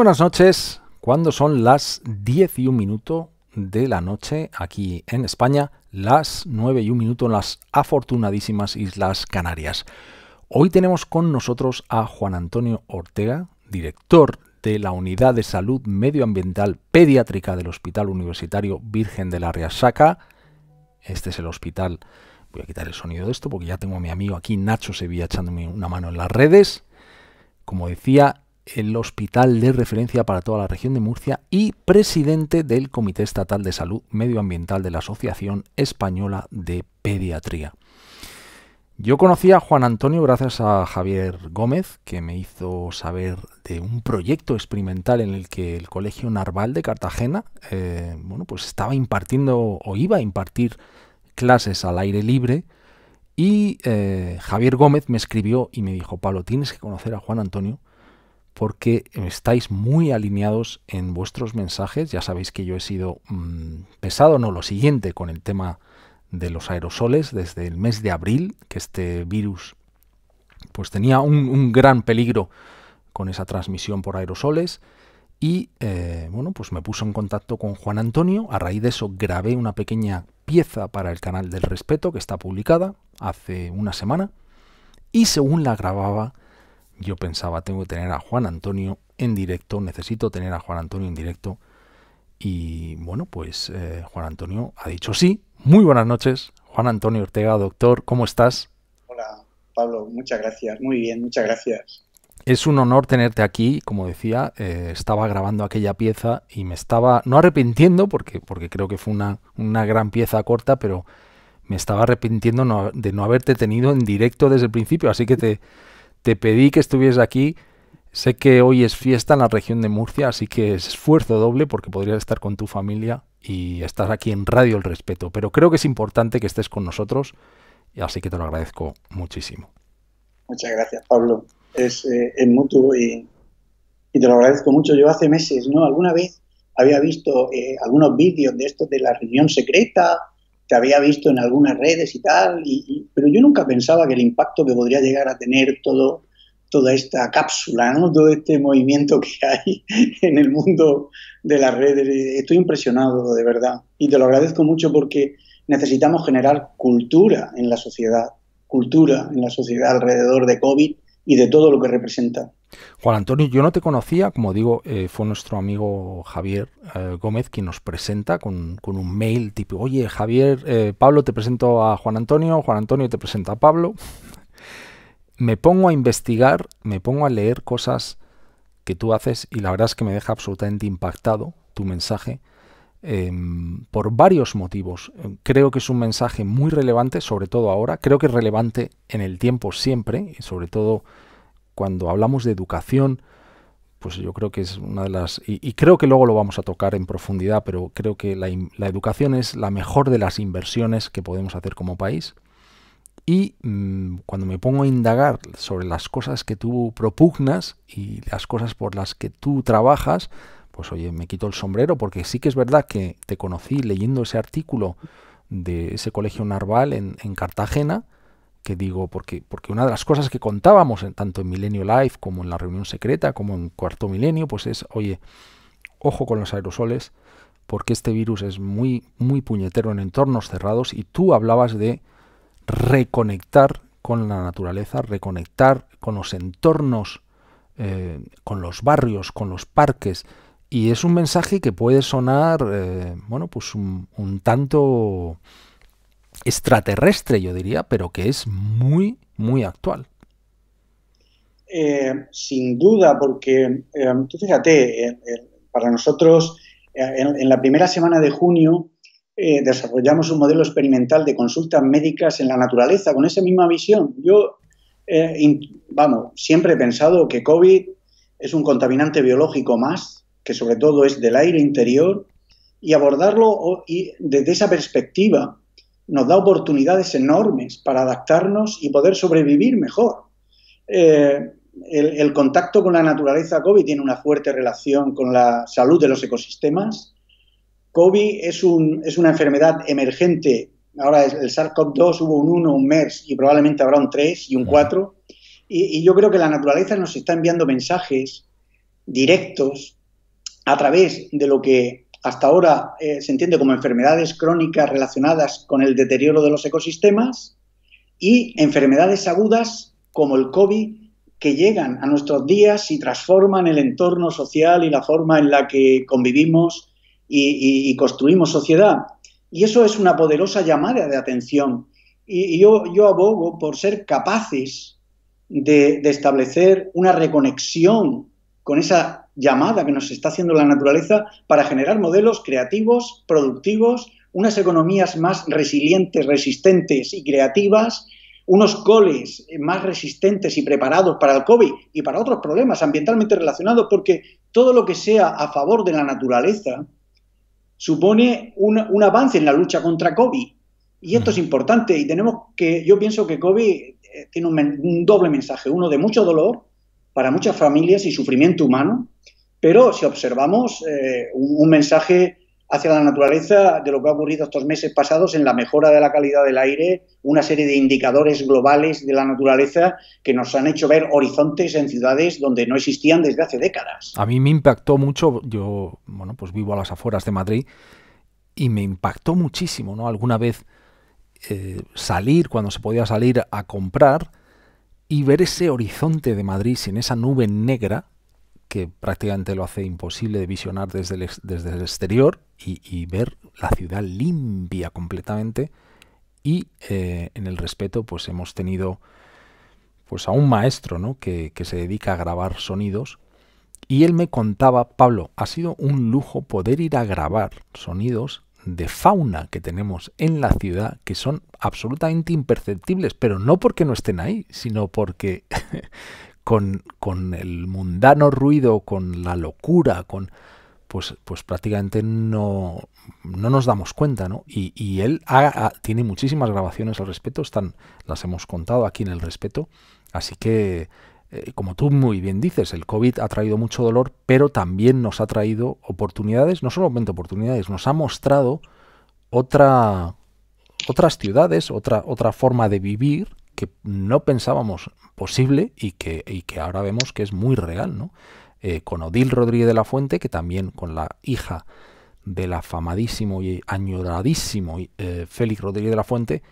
buenas noches. Cuando son las 10 y un minuto de la noche aquí en España, las 9 y un minuto en las afortunadísimas Islas Canarias. Hoy tenemos con nosotros a Juan Antonio Ortega, director de la Unidad de Salud Medioambiental Pediátrica del Hospital Universitario Virgen de la Riasaca. Este es el hospital. Voy a quitar el sonido de esto porque ya tengo a mi amigo aquí, Nacho Sevilla, echándome una mano en las redes. Como decía, el hospital de referencia para toda la región de Murcia y presidente del Comité Estatal de Salud Medioambiental de la Asociación Española de Pediatría. Yo conocí a Juan Antonio gracias a Javier Gómez, que me hizo saber de un proyecto experimental en el que el Colegio Narval de Cartagena eh, bueno, pues estaba impartiendo o iba a impartir clases al aire libre. Y eh, Javier Gómez me escribió y me dijo, Pablo, tienes que conocer a Juan Antonio porque estáis muy alineados en vuestros mensajes. Ya sabéis que yo he sido mm, pesado, no lo siguiente, con el tema de los aerosoles desde el mes de abril, que este virus pues tenía un, gran peligro con esa transmisión por aerosoles. Y eh, bueno, pues me puso en contacto con Juan Antonio. A raíz de eso grabé una pequeña pieza para el canal del respeto que está publicada hace una semana. Y según la grababa, yo pensaba, tengo que tener a Juan Antonio en directo, necesito tener a Juan Antonio en directo. Y bueno, pues eh, Juan Antonio ha dicho sí. Muy buenas noches, Juan Antonio Ortega, doctor, ¿cómo estás? Hola, Pablo, muchas gracias. Muy bien, muchas gracias. Es un honor tenerte aquí, como decía, eh, estaba grabando aquella pieza y me estaba, no arrepintiendo, porque, porque creo que fue una, una gran pieza corta, pero me estaba arrepintiendo de no haberte tenido en directo desde el principio, así que te, te pedí que estuvieses aquí. Sé que hoy es fiesta en la región de Murcia, así que es esfuerzo doble porque podrías estar con tu familia y estás aquí en Radio El Respeto. Pero creo que es importante que estés con nosotros, así que te lo agradezco muchísimo. Muchas gracias, Pablo. Es, eh, mutuo y, te lo agradezco mucho. Yo hace meses, ¿no? Alguna vez había visto eh, algunos vídeos de esto de la reunión secreta te había visto en algunas redes y tal, pero yo nunca pensaba que el impacto que podría llegar a tener todo, toda esta cápsula, ¿no? todo este movimiento que hay en el mundo de las redes. Estoy impresionado, de verdad, y te lo agradezco mucho porque necesitamos generar cultura en la sociedad, cultura en la sociedad alrededor de COVID y de todo lo que representa. Juan Antonio, yo no te conocía, como digo, eh, fue nuestro amigo Javier eh, Gómez quien nos presenta con, un mail tipo, oye Javier, eh, Pablo te presento a Juan Antonio, Juan Antonio te presenta a Pablo. Me pongo a investigar, me pongo a leer cosas que tú haces y la verdad es que me deja absolutamente impactado tu mensaje em, por varios motivos. Creo que es un mensaje muy relevante, sobre todo ahora, creo que es relevante en el tiempo siempre, y sobre todo cuando hablamos de educación, pues yo creo que es una de las... Y, creo que luego lo vamos a tocar en profundidad, pero creo que la, educación es la mejor de las inversiones que podemos hacer como país. Y mm, cuando me pongo a indagar sobre las cosas que tú propugnas y las cosas por las que tú trabajas, pues oye, me quito el sombrero porque sí que es verdad que te conocí leyendo ese artículo de ese colegio Narval en, en Cartagena, que digo, porque, porque una de las cosas que contábamos en, tanto en Milenio Live como en la reunión secreta, como en Cuarto Milenio, pues es, oye, ojo con los aerosoles, porque este virus es muy, muy puñetero en entornos cerrados y tú hablabas de reconectar con la naturaleza, reconectar con los entornos, eh, con los barrios, con los parques. Y es un mensaje que puede sonar, eh, bueno, pues un tanto extraterrestre, yo diría, pero que es muy, muy actual. Eh, sin duda, porque eh, tú fíjate, eh, para nosotros en, la primera semana de junio desarrollamos un modelo experimental de consultas médicas en la naturaleza con esa misma visión. Yo, vamos, siempre he pensado que COVID es un contaminante biológico más, que sobre todo es del aire interior, y abordarlo desde esa perspectiva nos da oportunidades enormes para adaptarnos y poder sobrevivir mejor. Eh, el, contacto con la naturaleza COVID tiene una fuerte relación con la salud de los ecosistemas. COVID es, un, es una enfermedad emergente. Ahora el SARS-CoV-2 hubo un 1, un MERS y probablemente habrá un 3 y un 4. Y, y yo creo que la naturaleza nos está enviando mensajes directos a través de lo que hasta ahora eh, se entiende como enfermedades crónicas relacionadas con el deterioro de los ecosistemas y enfermedades agudas como el COVID que llegan a nuestros días y transforman el entorno social y la forma en la que convivimos y, construimos sociedad. Y eso es una poderosa llamada de atención. Y, yo, abogo por ser capaces de establecer una reconexión con esa llamada que nos está haciendo la naturaleza para generar modelos creativos, productivos, unas economías más resilientes, resistentes y creativas, unos coles más resistentes y preparados para el COVID y para otros problemas ambientalmente relacionados, porque todo lo que sea a favor de la naturaleza supone un, avance en la lucha contra COVID. Y esto es importante y tenemos que, yo pienso que COVID eh, tiene un doble mensaje, uno de mucho dolor para muchas familias y sufrimiento humano, pero si observamos eh, un, mensaje hacia la naturaleza de lo que ha ocurrido estos meses pasados en la mejora de la calidad del aire, una serie de indicadores globales de la naturaleza que nos han hecho ver horizontes en ciudades donde no existían desde hace décadas. A mí me impactó mucho, yo bueno, pues vivo a las afueras de Madrid y me impactó muchísimo, ¿no? Alguna vez eh, salir cuando se podía salir a comprar y ver ese horizonte de Madrid sin esa nube negra que prácticamente lo hace imposible de visionar desde el, desde el exterior y, ver la ciudad limpia completamente y eh, en el respeto pues hemos tenido pues a un maestro ¿no? que, que se dedica a grabar sonidos y él me contaba, Pablo, ha sido un lujo poder ir a grabar sonidos de fauna que tenemos en la ciudad que son absolutamente imperceptibles, pero no porque no estén ahí, sino porque con, el mundano ruido, con la locura, con pues, pues prácticamente no, no nos damos cuenta, ¿no? Y, él tiene muchísimas grabaciones al respecto, están, las hemos contado aquí en el respeto, así que eh, como tú muy bien dices, el COVID ha traído mucho dolor, pero también nos ha traído oportunidades, no solamente oportunidades, nos ha mostrado otra, otras ciudades, otra, otra forma de vivir que no pensábamos posible y que, que ahora vemos que es muy real, ¿no? Eh, con Odil Rodríguez de la Fuente, que también con la hija del afamadísimo y añoradísimo eh, Félix Rodríguez de la Fuente,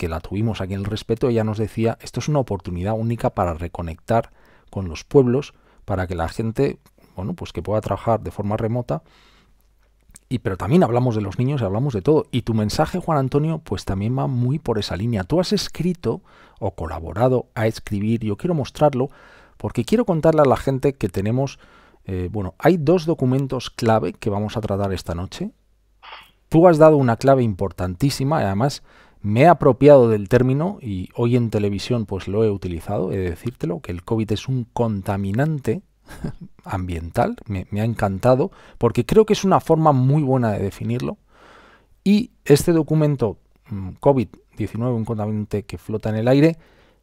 que la tuvimos aquí en el respeto, ella nos decía, esto es una oportunidad única para reconectar con los pueblos, para que la gente, bueno, pues que pueda trabajar de forma remota. Y, pero también hablamos de los niños y hablamos de todo. Y tu mensaje, Juan Antonio, pues también va muy por esa línea. Tú has escrito o colaborado a escribir, yo quiero mostrarlo, porque quiero contarle a la gente que tenemos, eh, bueno, hay dos documentos clave que vamos a tratar esta noche. Tú has dado una clave importantísima, y además me he apropiado del término y hoy en televisión pues lo he utilizado, he de decírtelo, que el COVID es un contaminante ambiental, me, me ha encantado, porque creo que es una forma muy buena de definirlo. Y este documento mm, COVID-19, un contaminante que flota en el aire,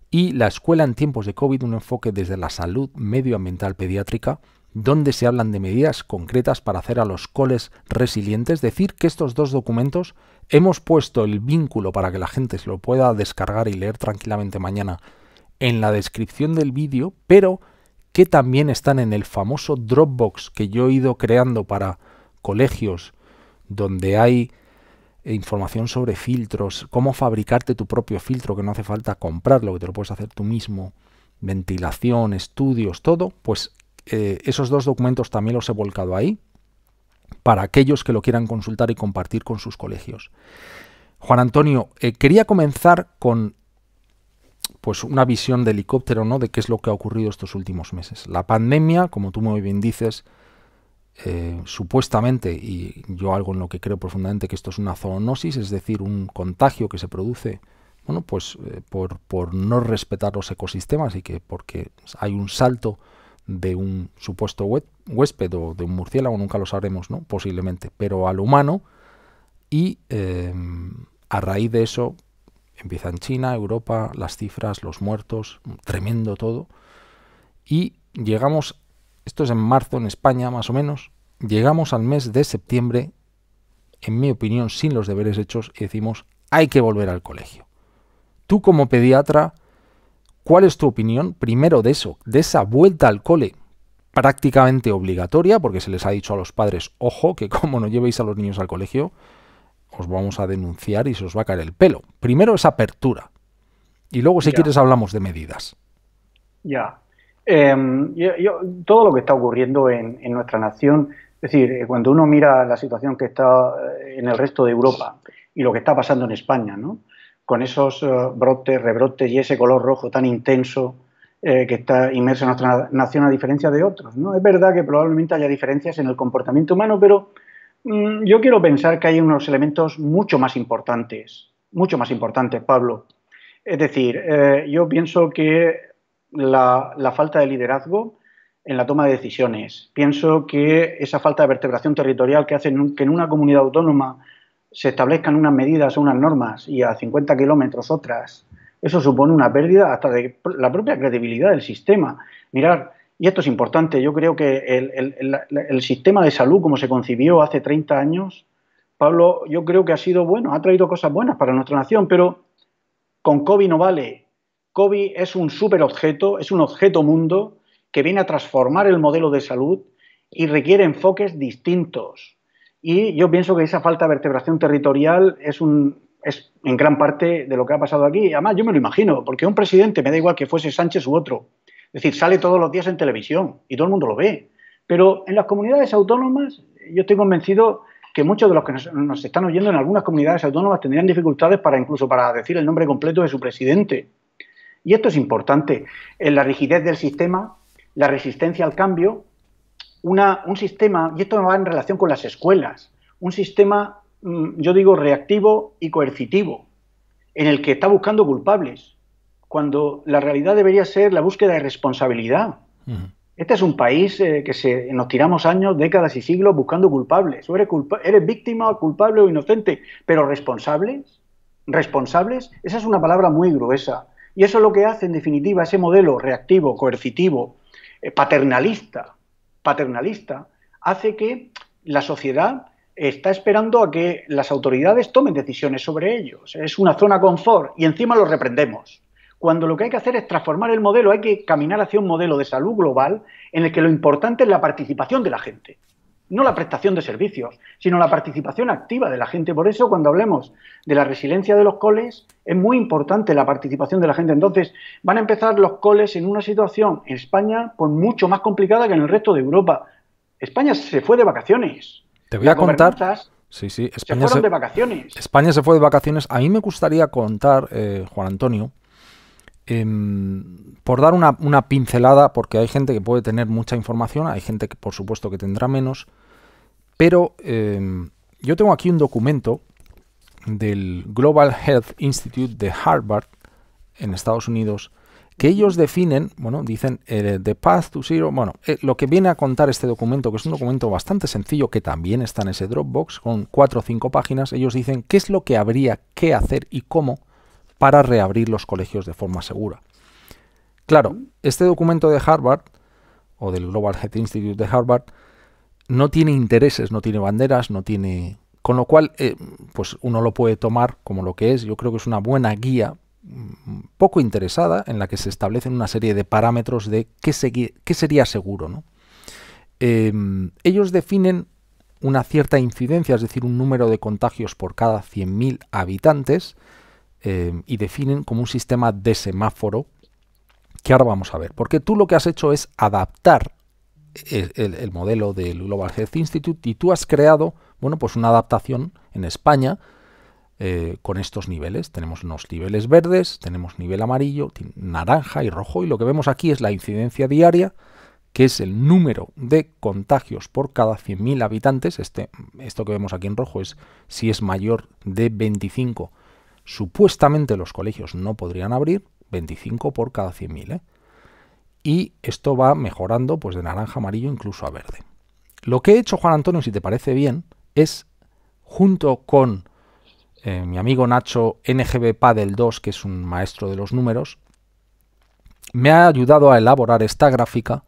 y la escuela en tiempos de COVID, un enfoque desde la salud medioambiental pediátrica, donde se hablan de medidas concretas para hacer a los coles resilientes. Decir que estos dos documentos hemos puesto el vínculo para que la gente se lo pueda descargar y leer tranquilamente mañana en la descripción del vídeo, pero que también están en el famoso Dropbox que yo he ido creando para colegios donde hay información sobre filtros, cómo fabricarte tu propio filtro, que no hace falta comprarlo, que te lo puedes hacer tú mismo, ventilación, estudios, todo, pues eh, esos dos documentos también los he volcado ahí para aquellos que lo quieran consultar y compartir con sus colegios. Juan Antonio, eh, quería comenzar con pues una visión de helicóptero, ¿no? De qué es lo que ha ocurrido estos últimos meses. La pandemia, como tú muy bien dices, eh, supuestamente, y yo algo en lo que creo profundamente que esto es una zoonosis, es decir, un contagio que se produce, bueno, pues por, por no respetar los ecosistemas y que porque hay un salto de un supuesto huésped o de un murciélago, nunca lo sabremos, ¿no? Posiblemente, pero al humano. Y em, a raíz de eso empiezan en China, Europa, las cifras, los muertos, tremendo todo. Y llegamos, esto es en marzo en España más o menos, llegamos al mes de septiembre, en mi opinión, sin los deberes hechos, y decimos, hay que volver al colegio. Tú como pediatra ¿Cuál es tu opinión primero de eso, de esa vuelta al cole prácticamente obligatoria, porque se les ha dicho a los padres, ojo, que como no llevéis a los niños al colegio, os vamos a denunciar y se os va a caer el pelo. Primero esa apertura. Y luego, si quieres, hablamos de medidas. Ya. Em, todo lo que está ocurriendo en, en, nuestra nación, es decir, eh, cuando uno mira la situación que está eh, en el resto de Europa y lo que está pasando en España, ¿no? con esos eh, brotes, rebrotes y ese color rojo tan intenso eh, que está inmerso en nuestra nación a diferencia de otros. ¿no? Es verdad que probablemente haya diferencias en el comportamiento humano, pero mm, yo quiero pensar que hay unos elementos mucho más importantes, mucho más importantes, Pablo. Es decir, eh, yo pienso que la, la falta de liderazgo, en la toma de decisiones. Pienso que esa falta de vertebración territorial que hace que en una comunidad autónoma se establezcan unas medidas o unas normas y a 50 kilómetros otras, eso supone una pérdida hasta de la propia credibilidad del sistema. Mirar, y esto es importante, yo creo que el, el, sistema de salud como se concibió hace 30 años, Pablo, yo creo que ha sido bueno, ha traído cosas buenas para nuestra nación, pero con COVID no vale. COVID es un superobjeto, es un objeto mundo que viene a transformar el modelo de salud y requiere enfoques distintos. Y yo pienso que esa falta de vertebración territorial es un, es en gran parte de lo que ha pasado aquí. Además, yo me lo imagino, porque un presidente, me da igual que fuese Sánchez u otro, es decir, sale todos los días en televisión y todo el mundo lo ve. Pero en las comunidades autónomas, yo estoy convencido que muchos de los que nos, nos están oyendo en algunas comunidades autónomas tendrían dificultades para incluso para decir el nombre completo de su presidente. Y esto es importante. En la rigidez del sistema, la resistencia al cambio, un sistema, y esto va en relación con las escuelas, un sistema, mm, yo digo, reactivo y coercitivo, en el que está buscando culpables, cuando la realidad debería ser la búsqueda de responsabilidad. Este es un país eh, que se, nos tiramos años, décadas y siglos buscando culpables. eres, culpa eres víctima, culpable o inocente, pero responsables, responsables, esa es una palabra muy gruesa. Y eso es lo que hace, en definitiva, ese modelo reactivo, coercitivo, eh, paternalista, paternalista hace que la sociedad está esperando a que las autoridades tomen decisiones sobre ellos. Es una zona confort y encima los reprendemos. Cuando lo que hay que hacer es transformar el modelo, hay que caminar hacia un modelo de salud global en el que lo importante es la participación de la gente no la prestación de servicios, sino la participación activa de la gente. Por eso, cuando hablemos de la resiliencia de los coles, es muy importante la participación de la gente. Entonces, van a empezar los coles en una situación en España pues, mucho más complicada que en el resto de Europa. España se fue de vacaciones. Te voy a contar. Sí, sí, España se fueron de vacaciones. España se fue de vacaciones. A mí me gustaría contar, eh, Juan Antonio, em, por dar una, una, pincelada, porque hay gente que puede tener mucha información, hay gente que por supuesto que tendrá menos, pero em, yo tengo aquí un documento del Global Health Institute de Harvard en Estados Unidos que ellos definen, bueno, dicen eh, The Path to Zero, bueno, eh, lo que viene a contar este documento, que es un documento bastante sencillo que también está en ese Dropbox, con cuatro o cinco páginas, ellos dicen qué es lo que habría que hacer y cómo para reabrir los colegios de forma segura. Claro, este documento de Harvard, o del Global Health Institute de Harvard, no tiene intereses, no tiene banderas, no tiene... Con lo cual, eh, pues uno lo puede tomar como lo que es. Yo creo que es una buena guía mm, poco interesada en la que se establecen una serie de parámetros de qué, sería seguro. ¿no? Em, ellos definen una cierta incidencia, es decir, un número de contagios por cada 100.000 habitantes em, y definen como un sistema de semáforo que ahora vamos a ver. Porque tú lo que has hecho es adaptar el, modelo del Global Health Institute y tú has creado bueno, pues una adaptación en España eh, con estos niveles. Tenemos unos niveles verdes, tenemos nivel amarillo, naranja y rojo y lo que vemos aquí es la incidencia diaria, que es el número de contagios por cada 100.000 habitantes. Este, esto que vemos aquí en rojo es si es mayor de 25. Supuestamente los colegios no podrían abrir 25 por cada 100.000. ¿eh? y esto va mejorando pues de naranja a amarillo incluso a verde. Lo que he hecho, Juan Antonio, si te parece bien, es junto con eh, mi amigo Nacho NGB Padel 2, que es un maestro de los números, me ha ayudado a elaborar esta gráfica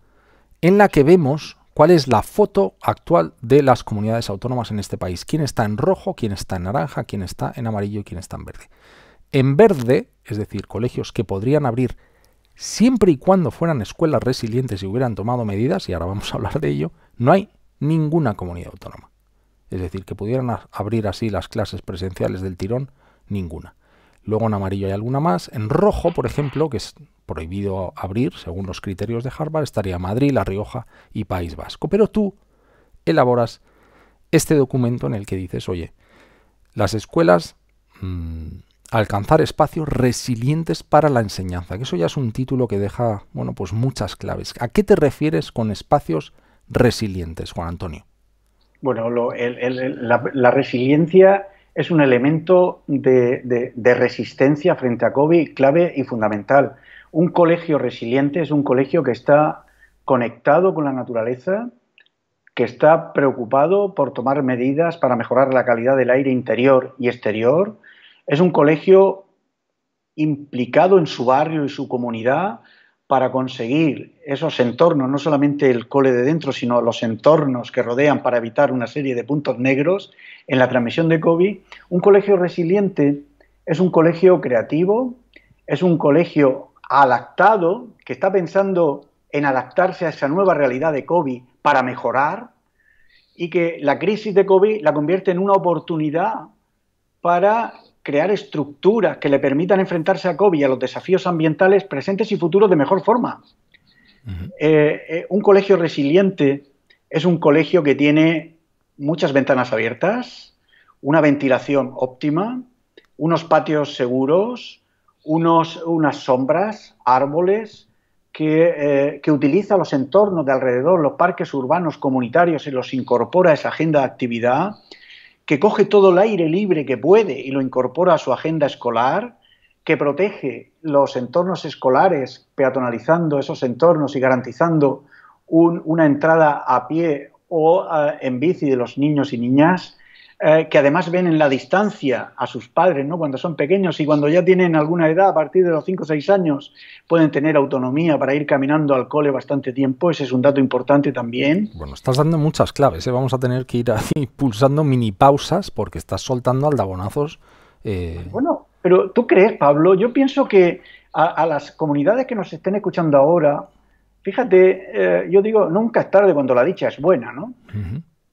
en la que vemos cuál es la foto actual de las comunidades autónomas en este país. Quién está en rojo, quién está en naranja, quién está en amarillo y quién está en verde. En verde, es decir, colegios que podrían abrir siempre y cuando fueran escuelas resilientes y hubieran tomado medidas, y ahora vamos a hablar de ello, no hay ninguna comunidad autónoma. Es decir, que pudieran abrir así las clases presenciales del tirón, ninguna. Luego en amarillo hay alguna más. En rojo, por ejemplo, que es prohibido abrir, según los criterios de Harvard, estaría Madrid, La Rioja y País Vasco. Pero tú elaboras este documento en el que dices, oye, las escuelas mm, alcanzar espacios resilientes para la enseñanza, que eso ya es un título que deja, bueno, pues muchas claves. ¿A qué te refieres con espacios resilientes, Juan Antonio? Bueno, la, resiliencia es un elemento de, de, resistencia frente a COVID clave y fundamental. Un colegio resiliente es un colegio que está conectado con la naturaleza, que está preocupado por tomar medidas para mejorar la calidad del aire interior y exterior, es un colegio implicado en su barrio y su comunidad para conseguir esos entornos, no solamente el cole de dentro, sino los entornos que rodean para evitar una serie de puntos negros en la transmisión de COVID. Un colegio resiliente es un colegio creativo, es un colegio adaptado, que está pensando en adaptarse a esa nueva realidad de COVID para mejorar y que la crisis de COVID la convierte en una oportunidad para crear estructuras que le permitan enfrentarse a COVID y a los desafíos ambientales presentes y futuros de mejor forma. Eh, eh, un colegio resiliente es un colegio que tiene muchas ventanas abiertas, una ventilación óptima, unos patios seguros, unos, unas sombras, árboles, que, eh, que, utiliza los entornos de alrededor, los parques urbanos comunitarios y los incorpora a esa agenda de actividad, que coge todo el aire libre que puede y lo incorpora a su agenda escolar, que protege los entornos escolares, peatonalizando esos entornos y garantizando una entrada a pie o eh, en bici de los niños y niñas, eh, que además ven en la distancia a sus padres, ¿no? Cuando son pequeños y cuando ya tienen alguna edad, a partir de los 5 o 6 años, pueden tener autonomía para ir caminando al cole bastante tiempo. Ese es un dato importante también. Bueno, estás dando muchas claves, ¿eh? Vamos a tener que ir ahí pulsando mini pausas porque estás soltando aldabonazos. Eh, bueno, pero ¿tú crees, Pablo? Yo pienso que a, las comunidades que nos estén escuchando ahora, fíjate, eh, yo digo, nunca es tarde cuando la dicha es buena, ¿no?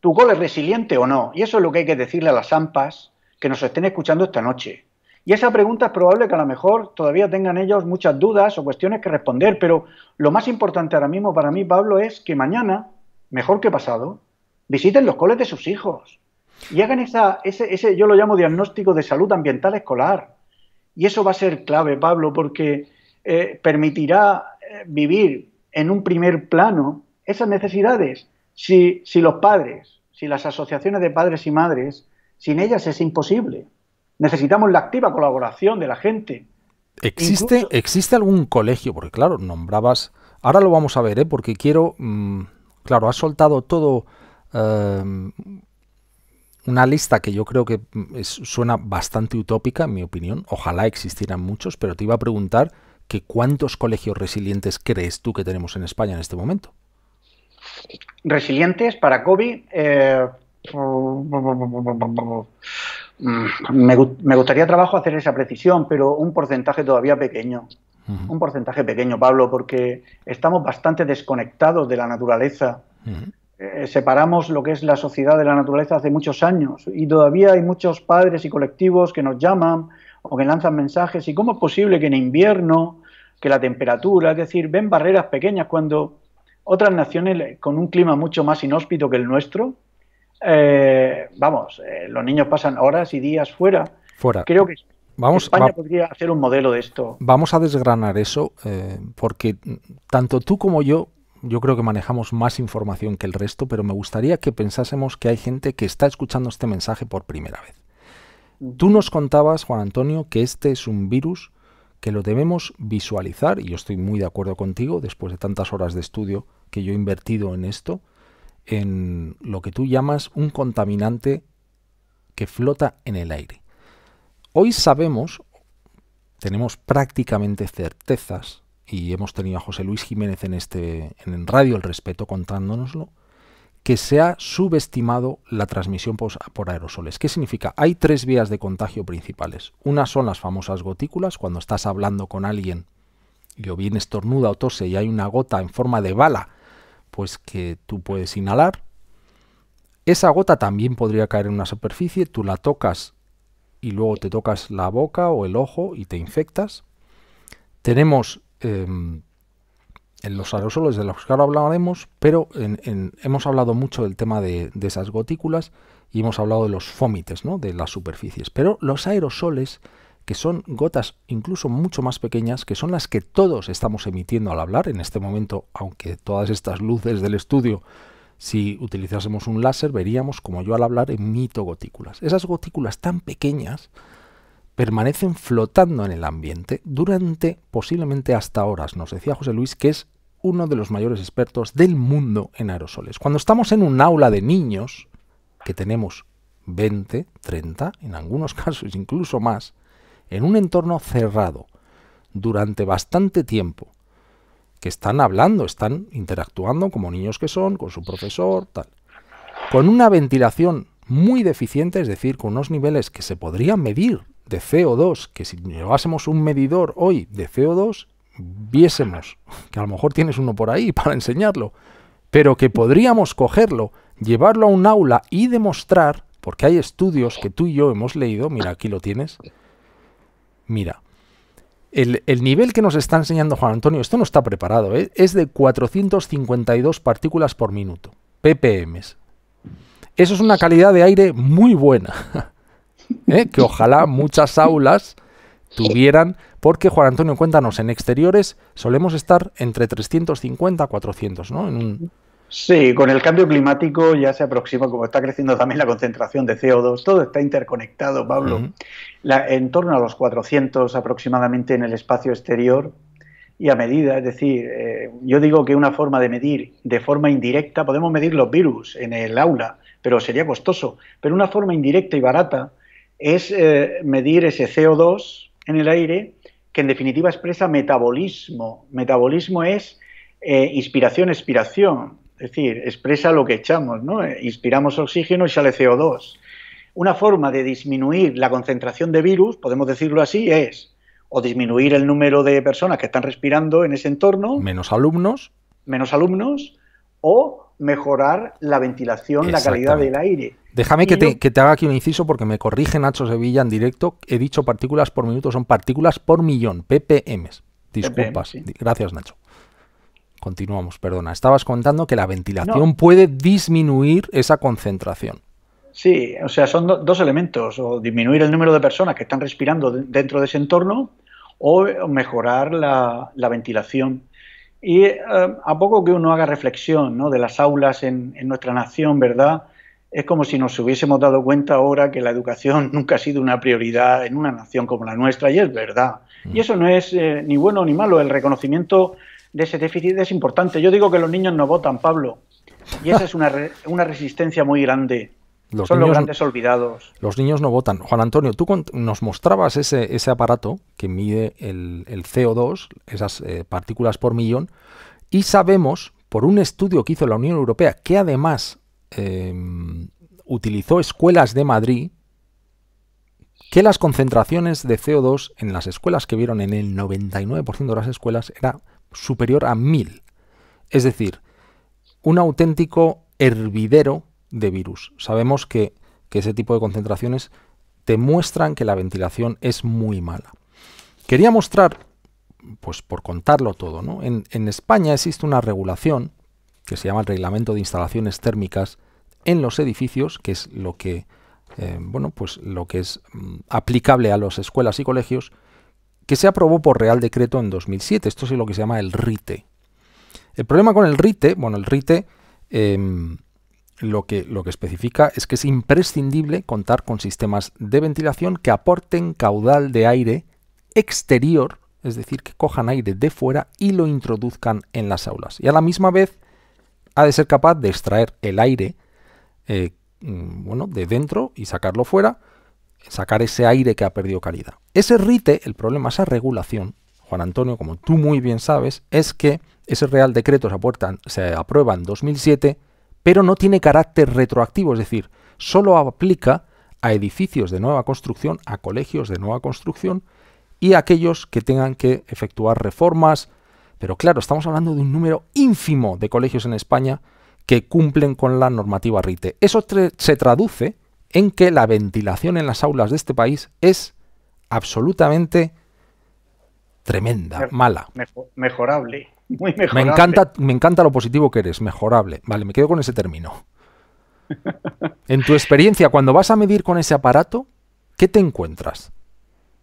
¿Tu cole es resiliente o no? Y eso es lo que hay que decirle a las AMPAs que nos estén escuchando esta noche. Y esa pregunta es probable que a lo mejor todavía tengan ellos muchas dudas o cuestiones que responder, pero lo más importante ahora mismo para mí, Pablo, es que mañana, mejor que pasado, visiten los coles de sus hijos y hagan esa, ese, ese, yo lo llamo diagnóstico de salud ambiental escolar. Y eso va a ser clave, Pablo, porque eh, permitirá eh, vivir en un primer plano esas necesidades. Si, si los padres si las asociaciones de padres y madres, sin ellas es imposible. Necesitamos la activa colaboración de la gente. ¿Existe, ¿existe algún colegio? Porque claro, nombrabas... Ahora lo vamos a ver, ¿eh? porque quiero... Mm, claro, has soltado todo... Em, una lista que yo creo que mm, suena bastante utópica, en mi opinión. Ojalá existieran muchos, pero te iba a preguntar que cuántos colegios resilientes crees tú que tenemos en España en este momento. Resilientes para COVID... Eh, me, gustaría trabajo hacer esa precisión, pero un porcentaje todavía pequeño. Un porcentaje pequeño, Pablo, porque estamos bastante desconectados de la naturaleza. Eh, separamos lo que es la sociedad de la naturaleza hace muchos años y todavía hay muchos padres y colectivos que nos llaman o que lanzan mensajes. ¿Y cómo es posible que en invierno, que la temperatura, es decir, ven barreras pequeñas cuando otras naciones con un clima mucho más inhóspito que el nuestro, eh, vamos, eh, los niños pasan horas y días fuera. Fuera. Creo que vamos, España podría hacer un modelo de esto. Vamos a desgranar eso, eh, porque tanto tú como yo, yo creo que manejamos más información que el resto, pero me gustaría que pensásemos que hay gente que está escuchando este mensaje por primera vez. Mm. Tú nos contabas, Juan Antonio, que este es un virus que lo debemos visualizar, y yo estoy muy de acuerdo contigo, después de tantas horas de estudio que yo he invertido en esto, en lo que tú llamas un contaminante que flota en el aire. Hoy sabemos, tenemos prácticamente certezas, y hemos tenido a José Luis Jiménez en, este, en Radio El Respeto contándonoslo, que se ha subestimado la transmisión por aerosoles. ¿Qué significa? Hay tres vías de contagio principales. Una son las famosas gotículas, cuando estás hablando con alguien y o bien estornuda o tose y hay una gota en forma de bala pues que tú puedes inhalar. Esa gota también podría caer en una superficie, tú la tocas y luego te tocas la boca o el ojo y te infectas. Tenemos em, en los aerosoles de los que ahora hablaremos, pero hemos hablado mucho del tema de, esas gotículas y hemos hablado de los fómites, ¿no? de las superficies. Pero los aerosoles que son gotas incluso mucho más pequeñas, que son las que todos estamos emitiendo al hablar en este momento, aunque todas estas luces del estudio, si utilizásemos un láser, veríamos como yo al hablar emito gotículas. Esas gotículas tan pequeñas permanecen flotando en el ambiente durante posiblemente hasta horas. Nos decía José Luis que es uno de los mayores expertos del mundo en aerosoles. Cuando estamos en un aula de niños, que tenemos 20, 30, en algunos casos incluso más, en un entorno cerrado durante bastante tiempo, que están hablando, están interactuando como niños que son, con su profesor, tal, con una ventilación muy deficiente, es decir, con unos niveles que se podrían medir de CO2, que si llevásemos un medidor hoy de CO2, viésemos, que a lo mejor tienes uno por ahí para enseñarlo, pero que podríamos cogerlo, llevarlo a un aula y demostrar, porque hay estudios que tú y yo hemos leído, mira, aquí lo tienes, Mira, el, nivel que nos está enseñando Juan Antonio, esto no está preparado, ¿eh? es de 452 partículas por minuto, ppm. Eso es una calidad de aire muy buena, ¿eh? que ojalá muchas aulas tuvieran, porque Juan Antonio, cuéntanos, en exteriores solemos estar entre 350 a 400, ¿no? En un, Sí, con el cambio climático ya se aproxima, como está creciendo también la concentración de CO2, todo está interconectado, Pablo. en torno a los 400 aproximadamente en el espacio exterior y a medida, es decir, eh, yo digo que una forma de medir de forma indirecta, podemos medir los virus en el aula, pero sería costoso, pero una forma indirecta y barata es eh, medir ese CO2 en el aire, que en definitiva expresa metabolismo. Metabolismo es eh, inspiración, expiración es decir, expresa lo que echamos, ¿no? Inspiramos oxígeno y sale CO2. Una forma de disminuir la concentración de virus, podemos decirlo así, es o disminuir el número de personas que están respirando en ese entorno. Menos alumnos. Menos alumnos. O mejorar la ventilación, la calidad del aire. Déjame que te, haga aquí un inciso porque me corrige Nacho Sevilla en directo. He dicho partículas por minuto, son partículas por millón, ppm. Disculpas. Gracias, Nacho continuamos, perdona. Estabas contando que la ventilación puede disminuir esa concentración. Sí, o sea, son dos elementos, o disminuir el número de personas que están respirando dentro de ese entorno o mejorar la, ventilación. Y eh, a poco que uno haga reflexión ¿no? de las aulas en, nuestra nación, ¿verdad? es como si nos hubiésemos dado cuenta ahora que la educación nunca ha sido una prioridad en una nación como la nuestra, y es verdad. Mm. Y eso no es eh, ni bueno ni malo, el reconocimiento de ese déficit es importante. Yo digo que los niños no votan, Pablo, y esa es una, una resistencia muy grande. Los Son los grandes olvidados. Los niños no votan. Juan Antonio, tú nos mostrabas ese, aparato que mide el, CO2, esas eh, partículas por millón, y sabemos, por un estudio que hizo la Unión Europea, que además em, utilizó escuelas de Madrid, que las concentraciones de CO2 en las escuelas que vieron en el 99% de las escuelas era superior a 1000, Es decir, un auténtico hervidero de virus. Sabemos que, ese tipo de concentraciones te muestran que la ventilación es muy mala. Quería mostrar, pues por contarlo todo, ¿no? en, España existe una regulación que se llama el Reglamento de Instalaciones Térmicas en los edificios, que es lo que, eh, bueno, pues lo que es mm, aplicable a las escuelas y colegios, que se aprobó por Real Decreto en 2007. Esto es lo que se llama el RITE. El problema con el RITE, bueno, el RITE em, lo, que, lo que especifica es que es imprescindible contar con sistemas de ventilación que aporten caudal de aire exterior, es decir, que cojan aire de fuera y lo introduzcan en las aulas. Y a la misma vez ha de ser capaz de extraer el aire eh, mm, bueno, de dentro y sacarlo fuera, sacar ese aire que ha perdido calidad. Ese rite, el problema, esa regulación, Juan Antonio, como tú muy bien sabes, es que ese Real Decreto se, aprueba en 2007, pero no tiene carácter retroactivo, es decir, solo aplica a edificios de nueva construcción, a colegios de nueva construcción y a aquellos que tengan que efectuar reformas. Pero claro, estamos hablando de un número ínfimo de colegios en España que cumplen con la normativa RITE. Eso se traduce en que la ventilación en las aulas de este país es absolutamente tremenda, mala. mejorable, muy mejorable. Me encanta, me encanta lo positivo que eres, mejorable. Vale, me quedo con ese término. en tu experiencia, cuando vas a medir con ese aparato, ¿qué te encuentras?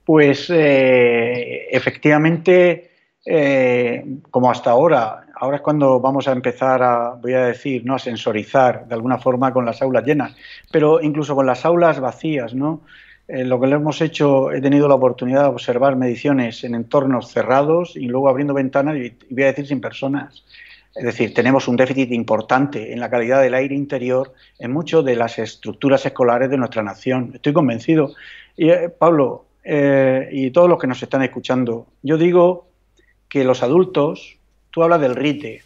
Pues eh, efectivamente, eh, como hasta ahora, ahora es cuando vamos a empezar a, voy a decir, ¿no? a sensorizar de alguna forma con las aulas llenas, pero incluso con las aulas vacías, ¿no? Eh, lo que le hemos hecho, he tenido la oportunidad de observar mediciones en entornos cerrados y luego abriendo ventanas y, voy a decir sin personas. Es decir, tenemos un déficit importante en la calidad del aire interior en muchas de las estructuras escolares de nuestra nación. Estoy convencido. Y, eh, Pablo eh, y todos los que nos están escuchando, yo digo que los adultos, tú hablas del RITE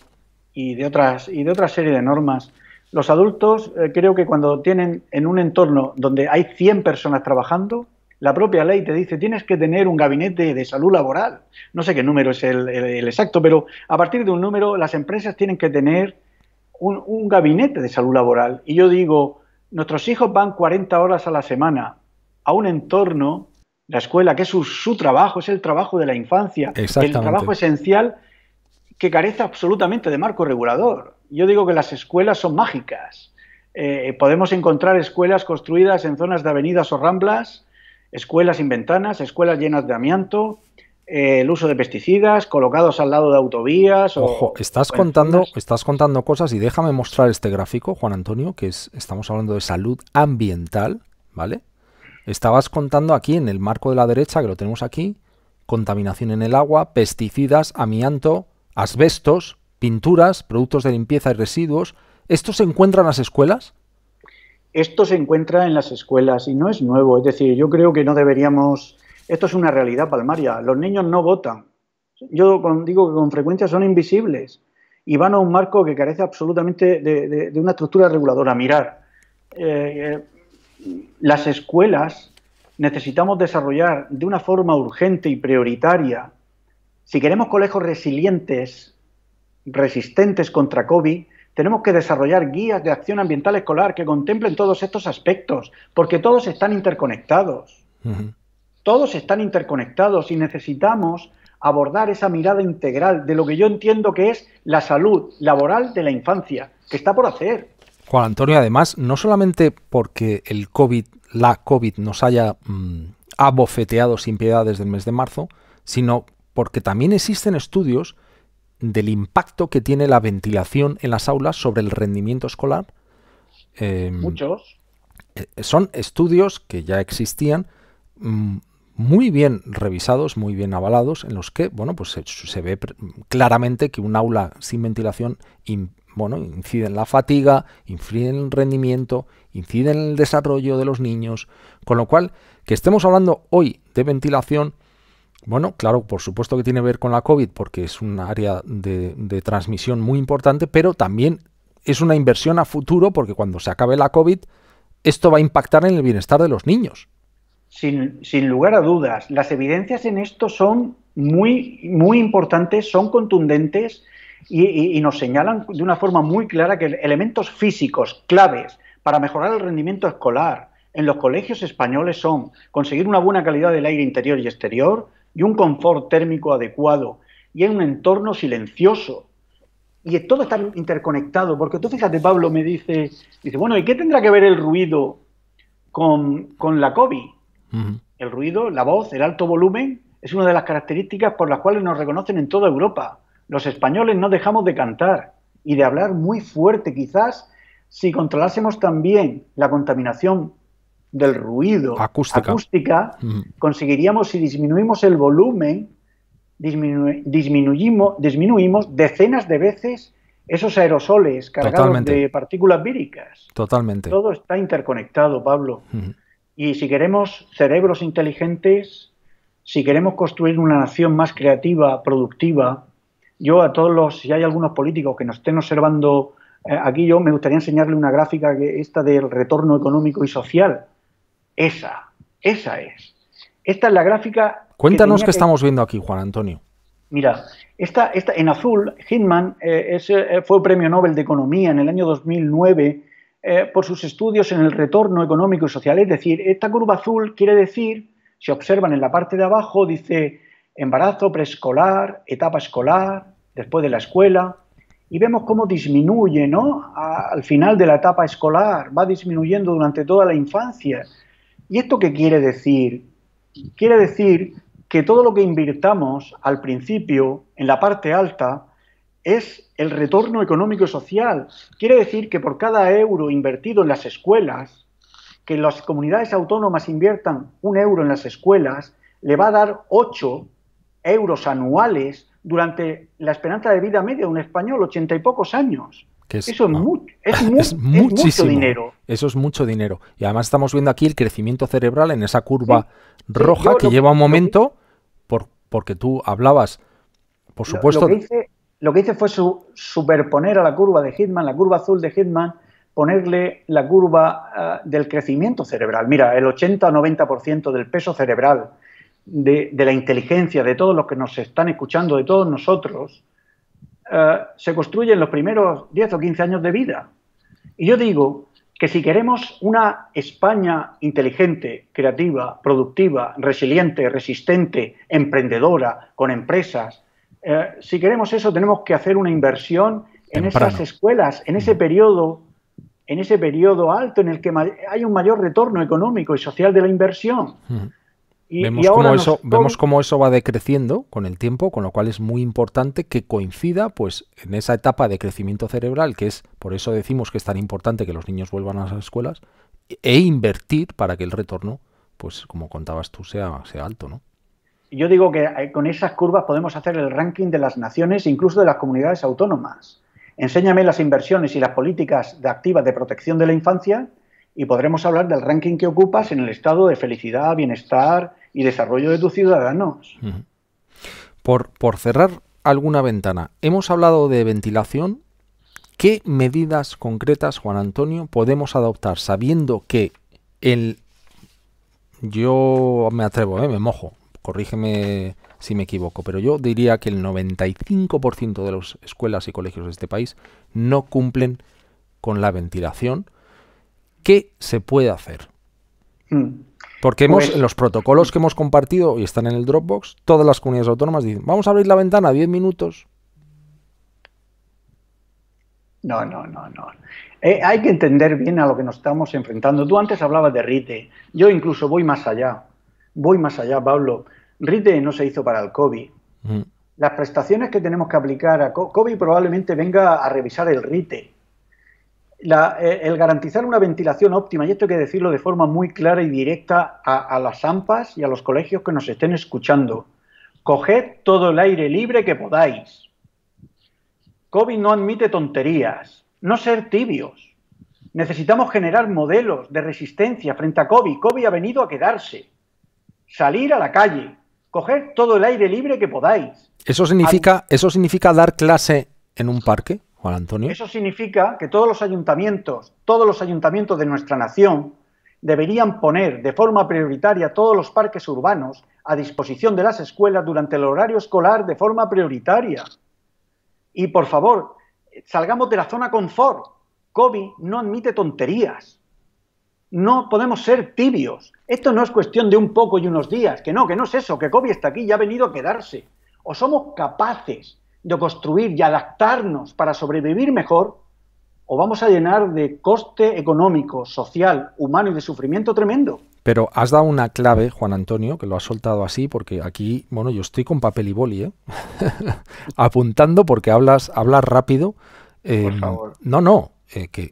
y de otras, y de otra serie de normas. Los adultos eh, creo que cuando tienen en un entorno donde hay 100 personas trabajando, la propia ley te dice tienes que tener un gabinete de salud laboral. No sé qué número es el, exacto, pero a partir de un número las empresas tienen que tener un, gabinete de salud laboral. Y yo digo, nuestros hijos van 40 horas a la semana a un entorno, la escuela, que es su, su trabajo, es el trabajo de la infancia, el trabajo esencial que carece absolutamente de marco regulador. Yo digo que las escuelas son mágicas. Eh, podemos encontrar escuelas construidas en zonas de avenidas o ramblas, escuelas sin ventanas, escuelas llenas de amianto, eh, el uso de pesticidas colocados al lado de autovías. O, Ojo, estás contando, estás contando cosas y déjame mostrar este gráfico, Juan Antonio, que estamos hablando de salud ambiental, ¿vale? Estabas contando aquí en el marco de la derecha, que lo tenemos aquí, contaminación en el agua, pesticidas, amianto, asbestos, pinturas, productos de limpieza y residuos. ¿Esto se encuentra en las escuelas? Esto se encuentra en las escuelas y no es nuevo. Es decir, yo creo que no deberíamos... Esto es una realidad palmaria. Los niños no votan. Yo digo que con frecuencia son invisibles y van a un marco que carece absolutamente de, una estructura reguladora. Mirar, eh, las escuelas necesitamos desarrollar de una forma urgente y prioritaria si queremos colegios resilientes, resistentes contra COVID, tenemos que desarrollar guías de acción ambiental escolar que contemplen todos estos aspectos, porque todos están interconectados. Todos están interconectados y necesitamos abordar esa mirada integral de lo que yo entiendo que es la salud laboral de la infancia, que está por hacer. Juan Antonio, además, no solamente porque el COVID, la COVID nos haya mm, abofeteado sin piedad desde el mes de marzo, sino porque también existen estudios del impacto que tiene la ventilación en las aulas sobre el rendimiento escolar. Em, Muchos. Eh, son estudios que ya existían mm, muy bien revisados, muy bien avalados, en los que bueno, pues se, ve claramente que un aula sin ventilación bueno, incide en la fatiga, incide en el rendimiento, incide en el desarrollo de los niños, con lo cual que estemos hablando hoy de ventilación bueno, claro, por supuesto que tiene que ver con la COVID porque es un área de, transmisión muy importante, pero también es una inversión a futuro porque cuando se acabe la COVID, esto va a impactar en el bienestar de los niños. Sin, lugar a dudas. Las evidencias en esto son muy, muy importantes, son contundentes y, nos señalan de una forma muy clara que elementos físicos claves para mejorar el rendimiento escolar en los colegios españoles son conseguir una buena calidad del aire interior y exterior, y un confort térmico adecuado y en un entorno silencioso. Y todo está interconectado, porque tú fíjate, Pablo me dice, dice, bueno, ¿y qué tendrá que ver el ruido con, la COVID? El ruido, la voz, el alto volumen, es una de las características por las cuales nos reconocen en toda Europa. Los españoles no dejamos de cantar y de hablar muy fuerte, quizás si controlásemos también la contaminación del ruido, acústica, conseguiríamos si disminuimos el volumen, disminuimos, decenas de veces esos aerosoles cargados de partículas víricas. Totalmente. Todo está interconectado, Pablo. Y si queremos cerebros inteligentes, si queremos construir una nación más creativa, productiva, yo a todos los, si hay algunos políticos que nos estén observando eh, aquí, yo me gustaría enseñarle una gráfica que esta del retorno económico y social. Esa, esa es. Esta es la gráfica. Cuéntanos qué estamos viendo aquí, Juan Antonio. Mira, esta, esta, en azul, Hindman eh, eh, fue premio Nobel de Economía en el año 2009 eh, por sus estudios en el retorno económico y social. Es decir, esta curva azul quiere decir, si observan en la parte de abajo, dice embarazo preescolar, etapa escolar, después de la escuela, y vemos cómo disminuye ¿no? al final de la etapa escolar, va disminuyendo durante toda la infancia ¿Y esto qué quiere decir? Quiere decir que todo lo que invirtamos al principio en la parte alta es el retorno económico y social. Quiere decir que por cada euro invertido en las escuelas, que las comunidades autónomas inviertan un euro en las escuelas, le va a dar 8 euros anuales durante la esperanza de vida media de un español, ochenta y pocos años eso es, mucho dinero. Eso es mucho dinero. Y además estamos viendo aquí el crecimiento cerebral en esa curva roja que lleva un momento, por, porque tú hablabas, por supuesto... Lo, que, hice, fue superponer a la curva de Hitman, la curva azul de Hitman, ponerle la curva ah, del crecimiento cerebral. Mira, el 80-90% del peso cerebral, de, la inteligencia, de todos los que nos están escuchando, de todos nosotros, eh, se construye en los primeros 10 o 15 años de vida. Y yo digo que si queremos una España inteligente, creativa, productiva, resiliente, resistente, emprendedora, con empresas, eh, si queremos eso tenemos que hacer una inversión en esas escuelas, en ese mm. periodo en ese periodo alto en el que hay un mayor retorno económico y social de la inversión. Mm vemos, cómo eso, vemos cómo eso va decreciendo con el tiempo, con lo cual es muy importante que coincida pues, en esa etapa de crecimiento cerebral, que es por eso decimos que es tan importante que los niños vuelvan a las escuelas, e invertir para que el retorno, pues como contabas tú, sea, sea alto. ¿no? Yo digo que eh, con esas curvas podemos hacer el ranking de las naciones, incluso de las comunidades autónomas. Enséñame las inversiones y las políticas activas de protección de la infancia y podremos hablar del ranking que ocupas en el estado de felicidad, bienestar, y desarrollo de tus ciudadanos. Por, por cerrar alguna ventana, hemos hablado de ventilación. ¿Qué medidas concretas, Juan Antonio, podemos adoptar sabiendo que el... Yo me atrevo, eh, me mojo, corrígeme si me equivoco, pero yo diría que el 95% de las escuelas y colegios de este país no cumplen con la ventilación. ¿Qué se puede hacer? Mm. Porque hemos, pues- los protocolos que hemos compartido y están en el Dropbox, todas las comunidades autónomas dicen, vamos a abrir la ventana 10 minutos. No, no, no, no. Eh, hay que entender bien a lo que nos estamos enfrentando. Tú antes hablabas de RITE. Yo incluso voy más allá. Voy más allá, Pablo. RITE no se hizo para el COVID. Mm. Las prestaciones que tenemos que aplicar a COVID probablemente venga a revisar el RITE la, eh, el garantizar una ventilación óptima, y esto hay que decirlo de forma muy clara y directa a, las AMPAs y a los colegios que nos estén escuchando. Coged todo el aire libre que podáis. COVID no admite tonterías. No ser tibios. Necesitamos generar modelos de resistencia frente a COVID. COVID ha venido a quedarse. Salir a la calle. Coger todo el aire libre que podáis. ¿Eso significa, ¿eso significa dar clase en un parque? Juan Antonio. Eso significa que todos los ayuntamientos, todos los ayuntamientos de nuestra nación deberían poner de forma prioritaria todos los parques urbanos a disposición de las escuelas durante el horario escolar de forma prioritaria. Y por favor, salgamos de la zona confort. COVID no admite tonterías. No podemos ser tibios. Esto no es cuestión de un poco y unos días, que no, que no es eso, que COVID está aquí y ha venido a quedarse. O somos capaces de construir y adaptarnos para sobrevivir mejor, o vamos a llenar de coste económico, social, humano y de sufrimiento tremendo. Pero has dado una clave, Juan Antonio, que lo has soltado así, porque aquí, bueno, yo estoy con papel y boli, ¿eh? apuntando porque hablas, hablas rápido. Eh, Por favor. No, no, eh, que,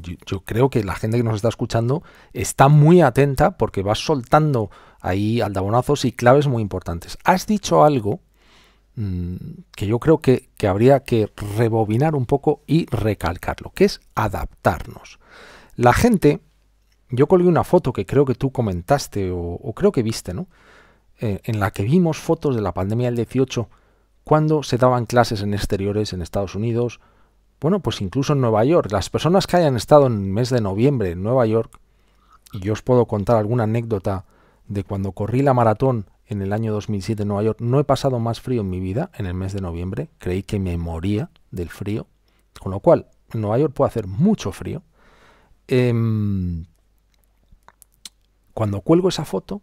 yo, yo, creo que la gente que nos está escuchando está muy atenta porque vas soltando ahí aldabonazos y claves muy importantes. Has dicho algo Mm, que yo creo que, habría que rebobinar un poco y recalcarlo, que es adaptarnos. La gente, yo colgué una foto que creo que tú comentaste o, creo que viste, ¿no? Eh, en la que vimos fotos de la pandemia del 18 cuando se daban clases en exteriores en Estados Unidos, bueno, pues incluso en Nueva York. Las personas que hayan estado en el mes de noviembre en Nueva York, y yo os puedo contar alguna anécdota de cuando corrí la maratón en el año 2007 en Nueva York. No he pasado más frío en mi vida en el mes de noviembre. Creí que me moría del frío. Con lo cual, Nueva York puede hacer mucho frío. Em, cuando cuelgo esa foto,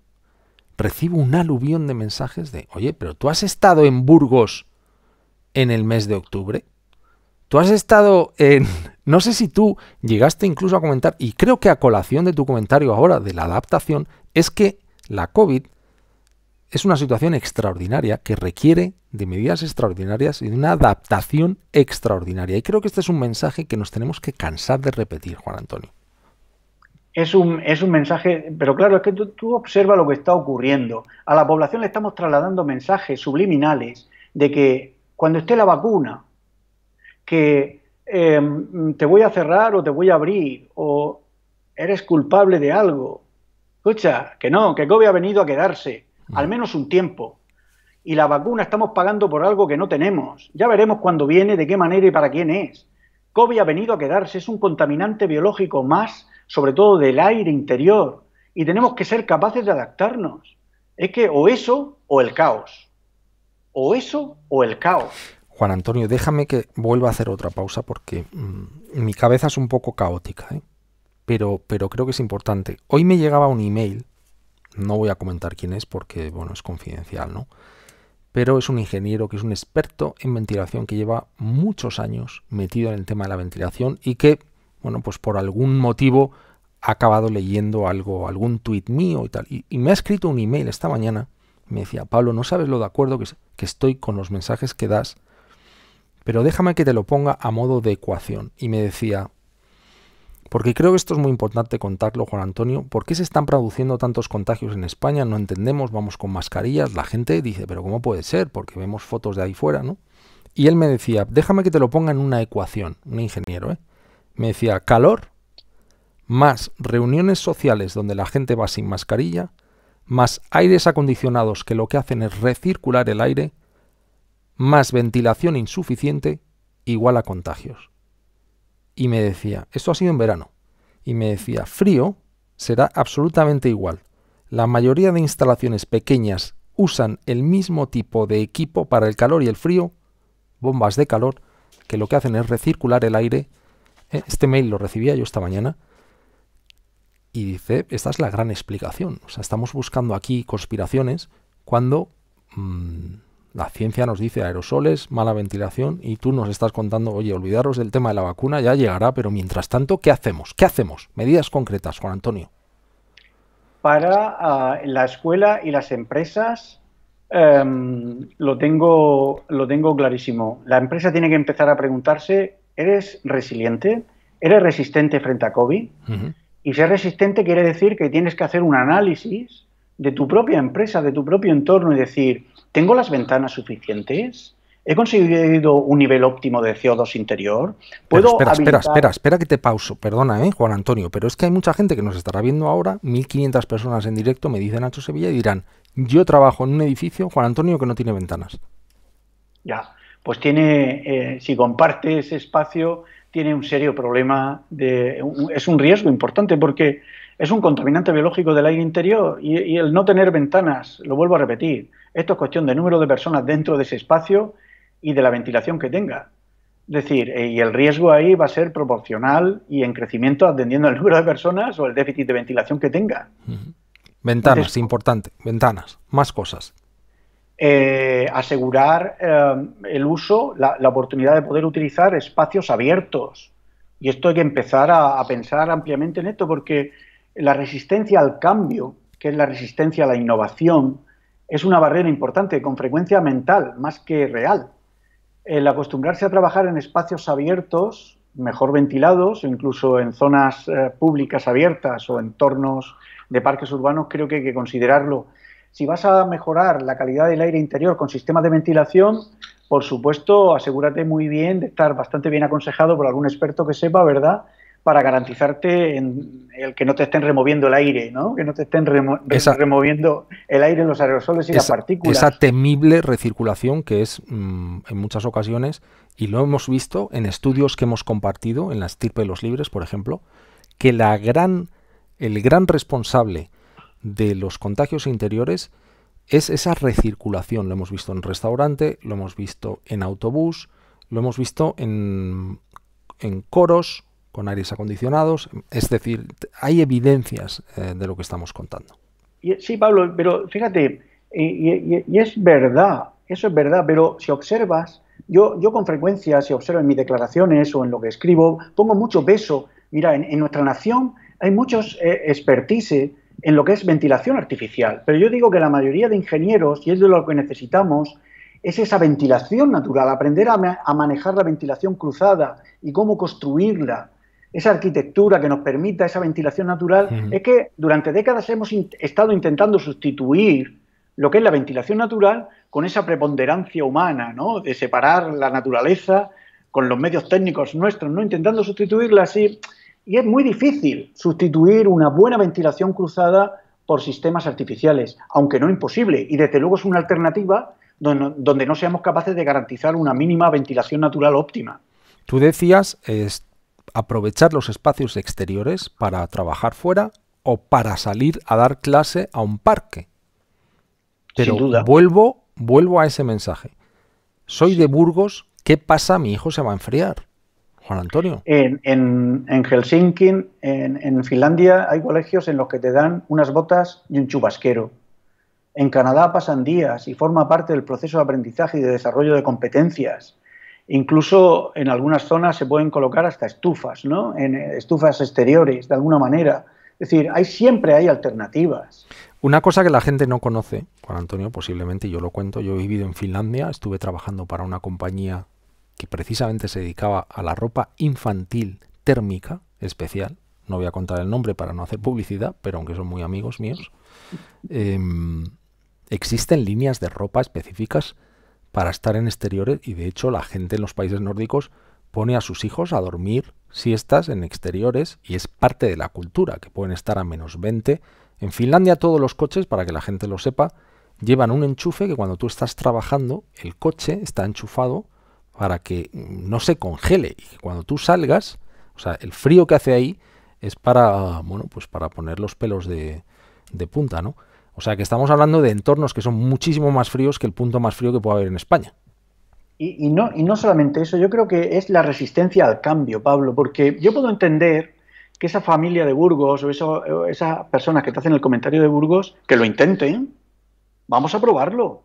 recibo un aluvión de mensajes de, oye, pero tú has estado en Burgos en el mes de octubre. Tú has estado en... No sé si tú llegaste incluso a comentar, y creo que a colación de tu comentario ahora de la adaptación, es que la COVID es una situación extraordinaria que requiere de medidas extraordinarias y de una adaptación extraordinaria. Y creo que este es un mensaje que nos tenemos que cansar de repetir, Juan Antonio. Es un, es un mensaje, pero claro, es que tú, observas observa lo que está ocurriendo. A la población le estamos trasladando mensajes subliminales de que cuando esté la vacuna, que em, te voy a cerrar o te voy a abrir, o eres culpable de algo. Escucha, que no, que COVID ha venido a quedarse, al mm. menos un tiempo. Y la vacuna estamos pagando por algo que no tenemos. Ya veremos cuándo viene, de qué manera y para quién es. COVID ha venido a quedarse, es un contaminante biológico más, sobre todo del aire interior, y tenemos que ser capaces de adaptarnos. Es que o eso o el caos. O eso o el caos. Juan Antonio, déjame que vuelva a hacer otra pausa porque mm, mi cabeza es un poco caótica, ¿eh? pero, pero creo que es importante. Hoy me llegaba un email no voy a comentar quién es porque, bueno, es confidencial, ¿no? Pero es un ingeniero que es un experto en ventilación que lleva muchos años metido en el tema de la ventilación y que, bueno, pues por algún motivo ha acabado leyendo algo, algún tuit mío y tal. Y, me ha escrito un email esta mañana. Me decía, Pablo, no sabes lo de acuerdo que estoy con los mensajes que das, pero déjame que te lo ponga a modo de ecuación. Y me decía, porque creo que esto es muy importante contarlo, Juan Antonio. ¿Por qué se están produciendo tantos contagios en España? No entendemos, vamos con mascarillas. La gente dice, pero ¿cómo puede ser? Porque vemos fotos de ahí fuera, ¿no? Y él me decía, déjame que te lo ponga en una ecuación, un ingeniero, ¿eh? Me decía, calor más reuniones sociales donde la gente va sin mascarilla, más aires acondicionados que lo que hacen es recircular el aire, más ventilación insuficiente, igual a contagios y me decía, esto ha sido en verano, y me decía, frío será absolutamente igual. La mayoría de instalaciones pequeñas usan el mismo tipo de equipo para el calor y el frío, bombas de calor, que lo que hacen es recircular el aire. Eh, este mail lo recibía yo esta mañana. Y dice, esta es la gran explicación. O sea, estamos buscando aquí conspiraciones cuando... Mm, la ciencia nos dice aerosoles, mala ventilación y tú nos estás contando, oye, olvidaros del tema de la vacuna, ya llegará, pero mientras tanto, ¿qué hacemos? ¿Qué hacemos? Medidas concretas, Juan Antonio. Para ah, la escuela y las empresas em, lo, tengo, lo tengo clarísimo. La empresa tiene que empezar a preguntarse, ¿eres resiliente? ¿Eres resistente frente a COVID? Y ser resistente quiere decir que tienes que hacer un análisis de tu propia empresa, de tu propio entorno y decir, ¿Tengo las ventanas suficientes? ¿He conseguido un nivel óptimo de CO2 interior? ¿Puedo espera, espera, espera, espera que te pauso. Perdona, ¿eh, Juan Antonio, pero es que hay mucha gente que nos estará viendo ahora, 1.500 personas en directo, me dicen Nacho Sevilla, y dirán, yo trabajo en un edificio, Juan Antonio, que no tiene ventanas. Ya, pues tiene, eh, si comparte ese espacio, tiene un serio problema, de, es un riesgo importante porque es un contaminante biológico del aire interior y el no tener ventanas, lo vuelvo a repetir, esto es cuestión de número de personas dentro de ese espacio y de la ventilación que tenga. Es decir, eh, y el riesgo ahí va a ser proporcional y en crecimiento atendiendo al número de personas o el déficit de ventilación que tenga. Ventanas, importante. Ventanas, más cosas. Eh, asegurar eh, el uso, la, oportunidad de poder utilizar espacios abiertos. Y esto hay que empezar a pensar ampliamente en esto porque la resistencia al cambio, que es la resistencia a la innovación, es una barrera importante, con frecuencia mental, más que real. El acostumbrarse a trabajar en espacios abiertos, mejor ventilados, incluso en zonas eh, públicas abiertas o entornos de parques urbanos, creo que hay que considerarlo. Si vas a mejorar la calidad del aire interior con sistemas de ventilación, por supuesto, asegúrate muy bien de estar bastante bien aconsejado por algún experto que sepa, ¿verdad? para garantizarte en el que no te estén removiendo el aire, ¿no? Que no te estén removiendo el aire, en los aerosoles y las partículas. Esa temible recirculación que es mm, en muchas ocasiones, y lo hemos visto en estudios que hemos compartido en las estirpe de los libres, por ejemplo, que la gran, el gran responsable de los contagios interiores es esa recirculación. Lo hemos visto en restaurante, lo hemos visto en autobús, lo hemos visto en, en coros, con aires acondicionados. Es decir, hay evidencias eh, de lo que estamos contando. Sí, Pablo, pero fíjate, y, es verdad, eso es verdad, pero si observas, yo, yo con frecuencia, si observo en mis declaraciones o en lo que escribo, pongo mucho peso. Mira, en, nuestra nación hay muchos eh, expertise en lo que es ventilación artificial, pero yo digo que la mayoría de ingenieros, y es de lo que necesitamos, es esa ventilación natural, aprender a manejar la ventilación cruzada y cómo construirla, esa arquitectura que nos permita esa ventilación natural, es que durante décadas hemos estado intentando sustituir lo que es la ventilación natural con esa preponderancia humana, ¿no? De separar la naturaleza con los medios técnicos nuestros, ¿no? Intentando sustituirla así. Y es muy difícil sustituir una buena ventilación cruzada por sistemas artificiales, aunque no imposible. Y desde luego es una alternativa donde, no seamos capaces de garantizar una mínima ventilación natural óptima. Tú decías, aprovechar los espacios exteriores para trabajar fuera o para salir a dar clase a un parque. Sin duda. Vuelvo, vuelvo a ese mensaje. Soy de Burgos, ¿qué pasa? Mi hijo se va a enfriar. Juan Antonio. En, Helsinki, en, en, Finlandia, hay colegios en los que te dan unas botas y un chubasquero. En Canadá pasan días y forma parte del proceso de aprendizaje y de desarrollo de competencias. Incluso en algunas zonas se pueden colocar hasta estufas, ¿no? En eh, estufas exteriores, de alguna manera. Es decir, hay, siempre hay alternativas. Una cosa que la gente no conoce, Juan Antonio, posiblemente yo lo cuento, yo he vivido en Finlandia, estuve trabajando para una compañía que precisamente se dedicaba a la ropa infantil térmica especial. No voy a contar el nombre para no hacer publicidad, pero aunque son muy amigos míos, em, existen líneas de ropa específicas para estar en exteriores y de hecho la gente en los países nórdicos pone a sus hijos a dormir siestas en exteriores y es parte de la cultura, que pueden estar a menos 20. En Finlandia todos los coches, para que la gente lo sepa, llevan un enchufe que cuando tú estás trabajando, el coche está enchufado para que no se congele y cuando tú salgas, o sea, el frío que hace ahí es para, bueno, pues para poner los pelos de, de punta, ¿no? O sea que estamos hablando de entornos que son muchísimo más fríos que el punto más frío que puede haber en España. Y, no, y no solamente eso, yo creo que es la resistencia al cambio, Pablo, porque yo puedo entender que esa familia de Burgos o, eso, esas personas que te hacen el comentario de Burgos, que lo intenten, vamos a probarlo.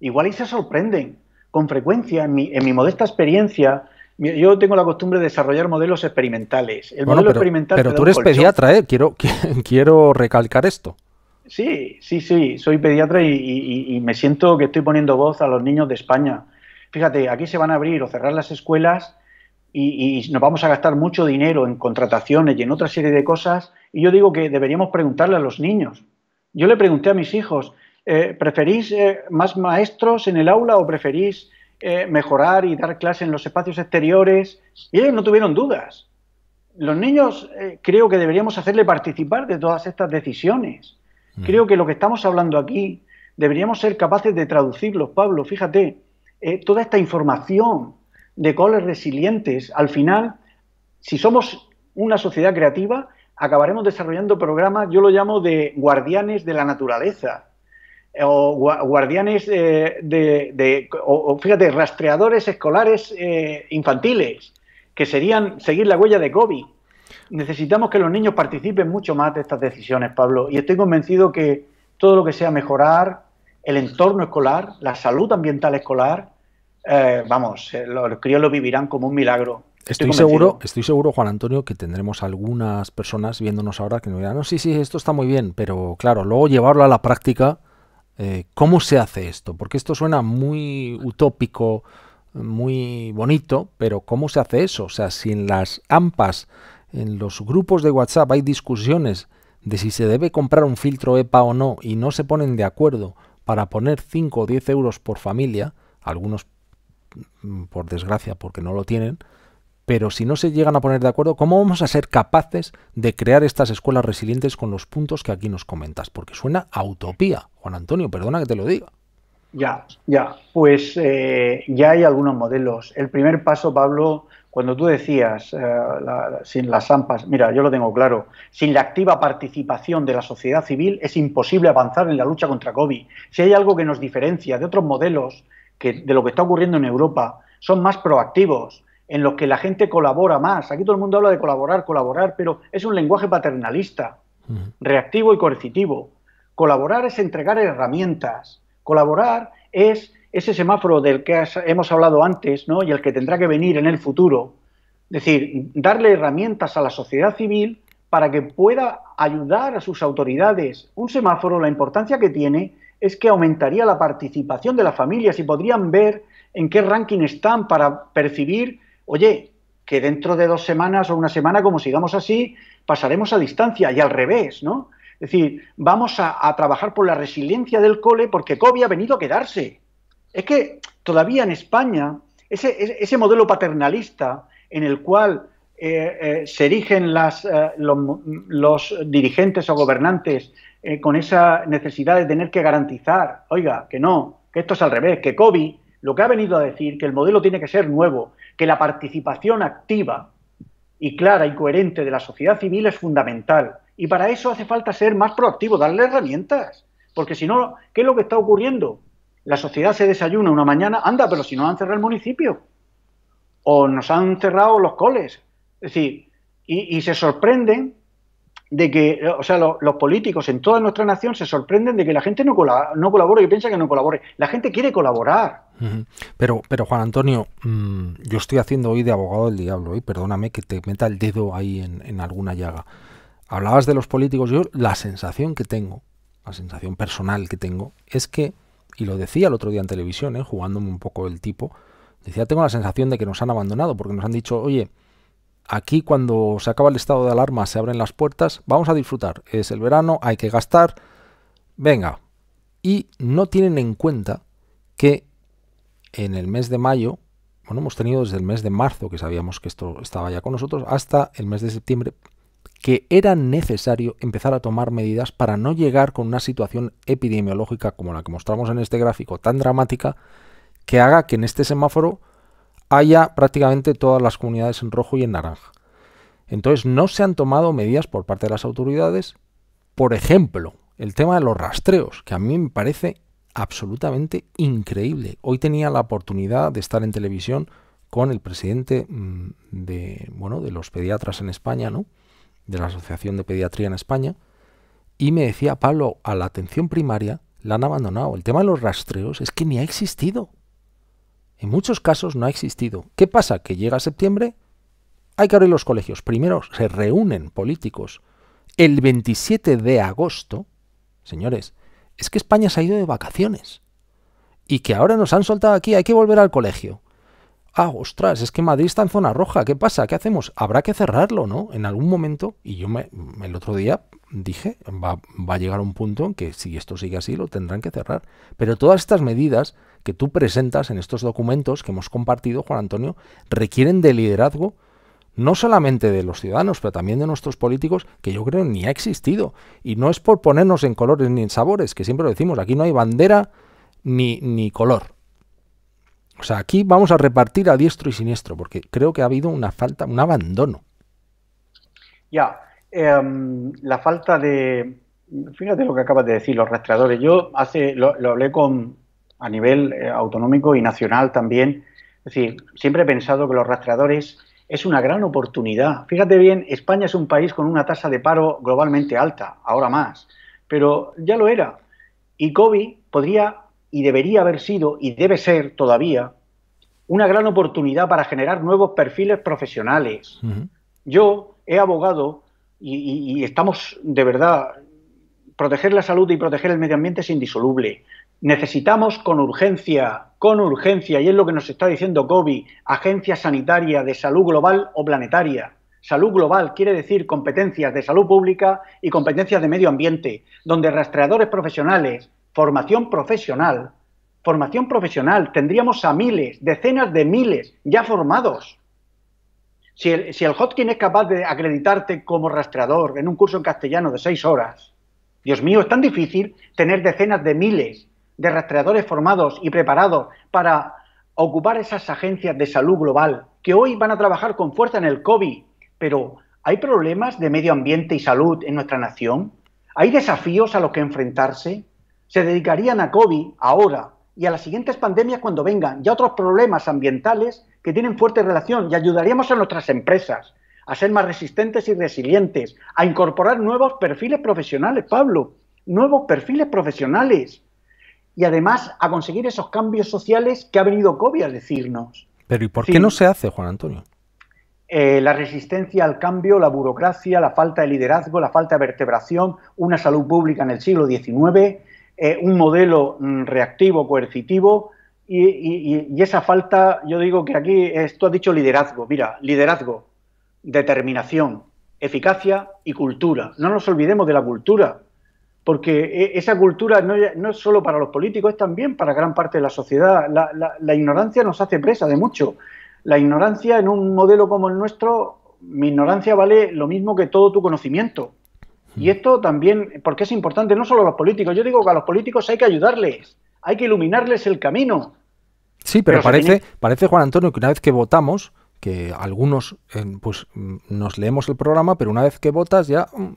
Igual y se sorprenden. Con frecuencia, en mi, modesta experiencia, yo tengo la costumbre de desarrollar modelos experimentales. El modelo pero, pero tú eres pediatra, ¿eh? quiero recalcar esto. Sí, sí, sí, soy pediatra y, me siento que estoy poniendo voz a los niños de España. Fíjate, aquí se van a abrir o cerrar las escuelas y, nos vamos a gastar mucho dinero en contrataciones y en otra serie de cosas. Y yo digo que deberíamos preguntarle a los niños. Yo le pregunté a mis hijos, eh, ¿preferís eh, más maestros en el aula o preferís eh, mejorar y dar clase en los espacios exteriores? Y ellos no tuvieron dudas. Los niños creo que deberíamos hacerle participar de todas estas decisiones Mm. Creo que lo que estamos hablando aquí deberíamos ser capaces de traducirlos, Pablo. Fíjate, eh, toda esta información de coles resilientes, al final, si somos una sociedad creativa, acabaremos desarrollando programas, yo lo llamo de guardianes de la naturaleza, o guardianes eh, de, o, fíjate, rastreadores escolares eh, infantiles, que serían seguir la huella de COVID. Necesitamos que los niños participen mucho más de estas decisiones, Pablo, y estoy convencido que todo lo que sea mejorar el entorno escolar, la salud ambiental escolar, eh, vamos, eh, los críos lo vivirán como un milagro. Estoy, seguro, estoy seguro, Juan Antonio, que tendremos algunas personas viéndonos ahora que nos dirán, no, sí, sí, esto está muy bien, pero claro, luego llevarlo a la práctica, eh, ¿cómo se hace esto? Porque esto suena muy utópico, muy bonito, pero ¿cómo se hace eso? O sea, si en las AMPAs en los grupos de WhatsApp hay discusiones de si se debe comprar un filtro EPA o no y no se ponen de acuerdo para poner 5 o 10 euros por familia, algunos mm, por desgracia porque no lo tienen, pero si no se llegan a poner de acuerdo, ¿cómo vamos a ser capaces de crear estas escuelas resilientes con los puntos que aquí nos comentas? Porque suena a utopía, Juan Antonio, perdona que te lo diga. Ya, ya, pues eh, ya hay algunos modelos. El primer paso, Pablo, cuando tú decías, eh, sin las AMPAs, mira, yo lo tengo claro, sin la activa participación de la sociedad civil es imposible avanzar en la lucha contra COVID. Si hay algo que nos diferencia de otros modelos que, de lo que está ocurriendo en Europa, son más proactivos, en los que la gente colabora más. Aquí todo el mundo habla de colaborar, colaborar, pero es un lenguaje paternalista, reactivo y coercitivo. Colaborar es entregar herramientas, colaborar es ese semáforo del que hemos hablado antes ¿no? y el que tendrá que venir en el futuro, es decir, darle herramientas a la sociedad civil para que pueda ayudar a sus autoridades. Un semáforo, la importancia que tiene es que aumentaría la participación de las familias y podrían ver en qué ranking están para percibir, oye, que dentro de dos semanas o una semana, como sigamos así, pasaremos a distancia y al revés, ¿no? Es decir, vamos a, a trabajar por la resiliencia del cole porque COVID ha venido a quedarse. Es que todavía en España, ese, modelo paternalista en el cual eh, eh, se erigen eh, los, dirigentes o gobernantes con esa necesidad de tener que garantizar, oiga, que no, que esto es al revés, que COVID lo que ha venido a decir, que el modelo tiene que ser nuevo, que la participación activa y clara y coherente de la sociedad civil es fundamental. Y para eso hace falta ser más proactivo, darle herramientas, porque si no, ¿qué es lo que está ocurriendo? la sociedad se desayuna una mañana, anda, pero si no han cerrado el municipio, o nos han cerrado los coles. Es decir, y, se sorprenden de que, o sea, los, políticos en toda nuestra nación se sorprenden de que la gente no, no colabore y piensa que no colabore. La gente quiere colaborar. Pero, pero Juan Antonio, mm, yo estoy haciendo hoy de abogado del diablo, y ¿eh? perdóname que te meta el dedo ahí en alguna llaga. Hablabas de los políticos, yo la sensación que tengo, la sensación personal que tengo, es que y lo decía el otro día en televisión, ¿eh? jugándome un poco el tipo, decía, tengo la sensación de que nos han abandonado, porque nos han dicho, oye, aquí cuando se acaba el estado de alarma se abren las puertas, vamos a disfrutar, es el verano, hay que gastar, venga. Y no tienen en cuenta que en el mes de mayo, bueno, hemos tenido desde el mes de marzo, que sabíamos que esto estaba ya con nosotros, hasta el mes de septiembre, que era necesario empezar a tomar medidas para no llegar con una situación epidemiológica como la que mostramos en este gráfico tan dramática que haga que en este semáforo haya prácticamente todas las comunidades en rojo y en naranja. Entonces no se han tomado medidas por parte de las autoridades. Por ejemplo, el tema de los rastreos, que a mí me parece absolutamente increíble. Hoy tenía la oportunidad de estar en televisión con el presidente mm, de, bueno, de los pediatras en España, ¿no? de la Asociación de Pediatría en España, y me decía, Pablo, a la atención primaria la han abandonado. El tema de los rastreos es que ni ha existido. En muchos casos no ha existido. ¿Qué pasa? Que llega septiembre, hay que abrir los colegios. Primero se reúnen políticos el 27 de agosto. Señores, es que España se ha ido de vacaciones. Y que ahora nos han soltado aquí, hay que volver al colegio ah, ostras, es que Madrid está en zona roja, ¿qué pasa? ¿Qué hacemos? Habrá que cerrarlo, ¿no? En algún momento, y yo me, el otro día dije, va, va a llegar un punto en que si esto sigue así, lo tendrán que cerrar. Pero todas estas medidas que tú presentas en estos documentos que hemos compartido, Juan Antonio, requieren de liderazgo no solamente de los ciudadanos, pero también de nuestros políticos, que yo creo ni ha existido. Y no es por ponernos en colores ni en sabores, que siempre lo decimos, aquí no hay bandera ni, ni color. O sea, aquí vamos a repartir a diestro y siniestro, porque creo que ha habido una falta, un abandono. Ya, em, la falta de... Fíjate lo que acabas de decir, los rastreadores. Yo hace lo, hablé con a nivel eh, autonómico y nacional también. Es decir, siempre he pensado que los rastreadores es una gran oportunidad. Fíjate bien, España es un país con una tasa de paro globalmente alta, ahora más, pero ya lo era. Y COVID podría y debería haber sido y debe ser todavía una gran oportunidad para generar nuevos perfiles profesionales. Yo he abogado y, estamos de verdad, proteger la salud y proteger el medio ambiente es indisoluble. Necesitamos con urgencia, con urgencia, y es lo que nos está diciendo COVID, agencia sanitaria de salud global o planetaria. Salud global quiere decir competencias de salud pública y competencias de medio ambiente, donde rastreadores profesionales, formación profesional, formación profesional, tendríamos a miles, decenas de miles ya formados. Si el, si Hotkin es capaz de acreditarte como rastreador en un curso en castellano de seis horas, Dios mío, es tan difícil tener decenas de miles de rastreadores formados y preparados para ocupar esas agencias de salud global que hoy van a trabajar con fuerza en el COVID, pero ¿hay problemas de medio ambiente y salud en nuestra nación? ¿Hay desafíos a los que enfrentarse? se dedicarían a COVID ahora y a las siguientes pandemias cuando vengan y a otros problemas ambientales que tienen fuerte relación y ayudaríamos a nuestras empresas a ser más resistentes y resilientes, a incorporar nuevos perfiles profesionales, Pablo, nuevos perfiles profesionales y además a conseguir esos cambios sociales que ha venido COVID a decirnos. Pero ¿y por qué no se hace, Juan Antonio? Eh, la resistencia al cambio, la burocracia, la falta de liderazgo, la falta de vertebración, una salud pública en el siglo XIX, eh, un modelo mm, reactivo, coercitivo, y, esa falta, yo digo que aquí, esto ha has dicho liderazgo, mira, liderazgo, determinación, eficacia y cultura. No nos olvidemos de la cultura, porque e, esa cultura no, es solo para los políticos, es también para gran parte de la sociedad. la ignorancia nos hace presa de mucho. La ignorancia en un modelo como el nuestro, mi ignorancia vale lo mismo que todo tu conocimiento. Y esto también, porque es importante no solo a los políticos, yo digo que a los políticos hay que ayudarles, hay que iluminarles el camino. Sí, pero, parece, parece, Juan Antonio, que una vez que votamos, que algunos eh, pues mm, nos leemos el programa, pero una vez que votas ya mm,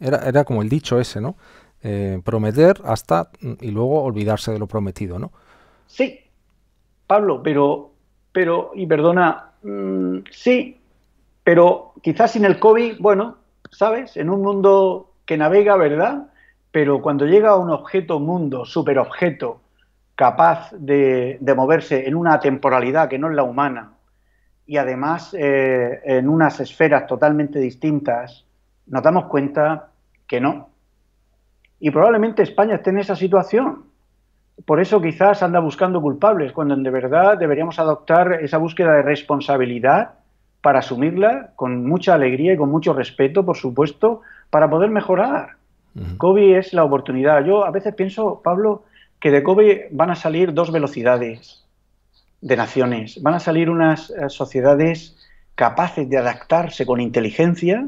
era, era como el dicho ese, ¿no? Eh, prometer hasta mm, y luego olvidarse de lo prometido, ¿no? Sí, Pablo, pero, pero, y perdona, sí, pero quizás sin el COVID, bueno, ¿sabes? En un mundo que navega, ¿verdad? Pero cuando llega a un objeto mundo, superobjeto, capaz de, moverse en una temporalidad que no es la humana y además eh, en unas esferas totalmente distintas, nos damos cuenta que no. Y probablemente España esté en esa situación. Por eso quizás anda buscando culpables, cuando de verdad deberíamos adoptar esa búsqueda de responsabilidad para asumirla con mucha alegría y con mucho respeto, por supuesto, para poder mejorar. COVID es la oportunidad. Yo a veces pienso, Pablo, que de COVID van a salir dos velocidades de naciones. Van a salir unas eh, sociedades capaces de adaptarse con inteligencia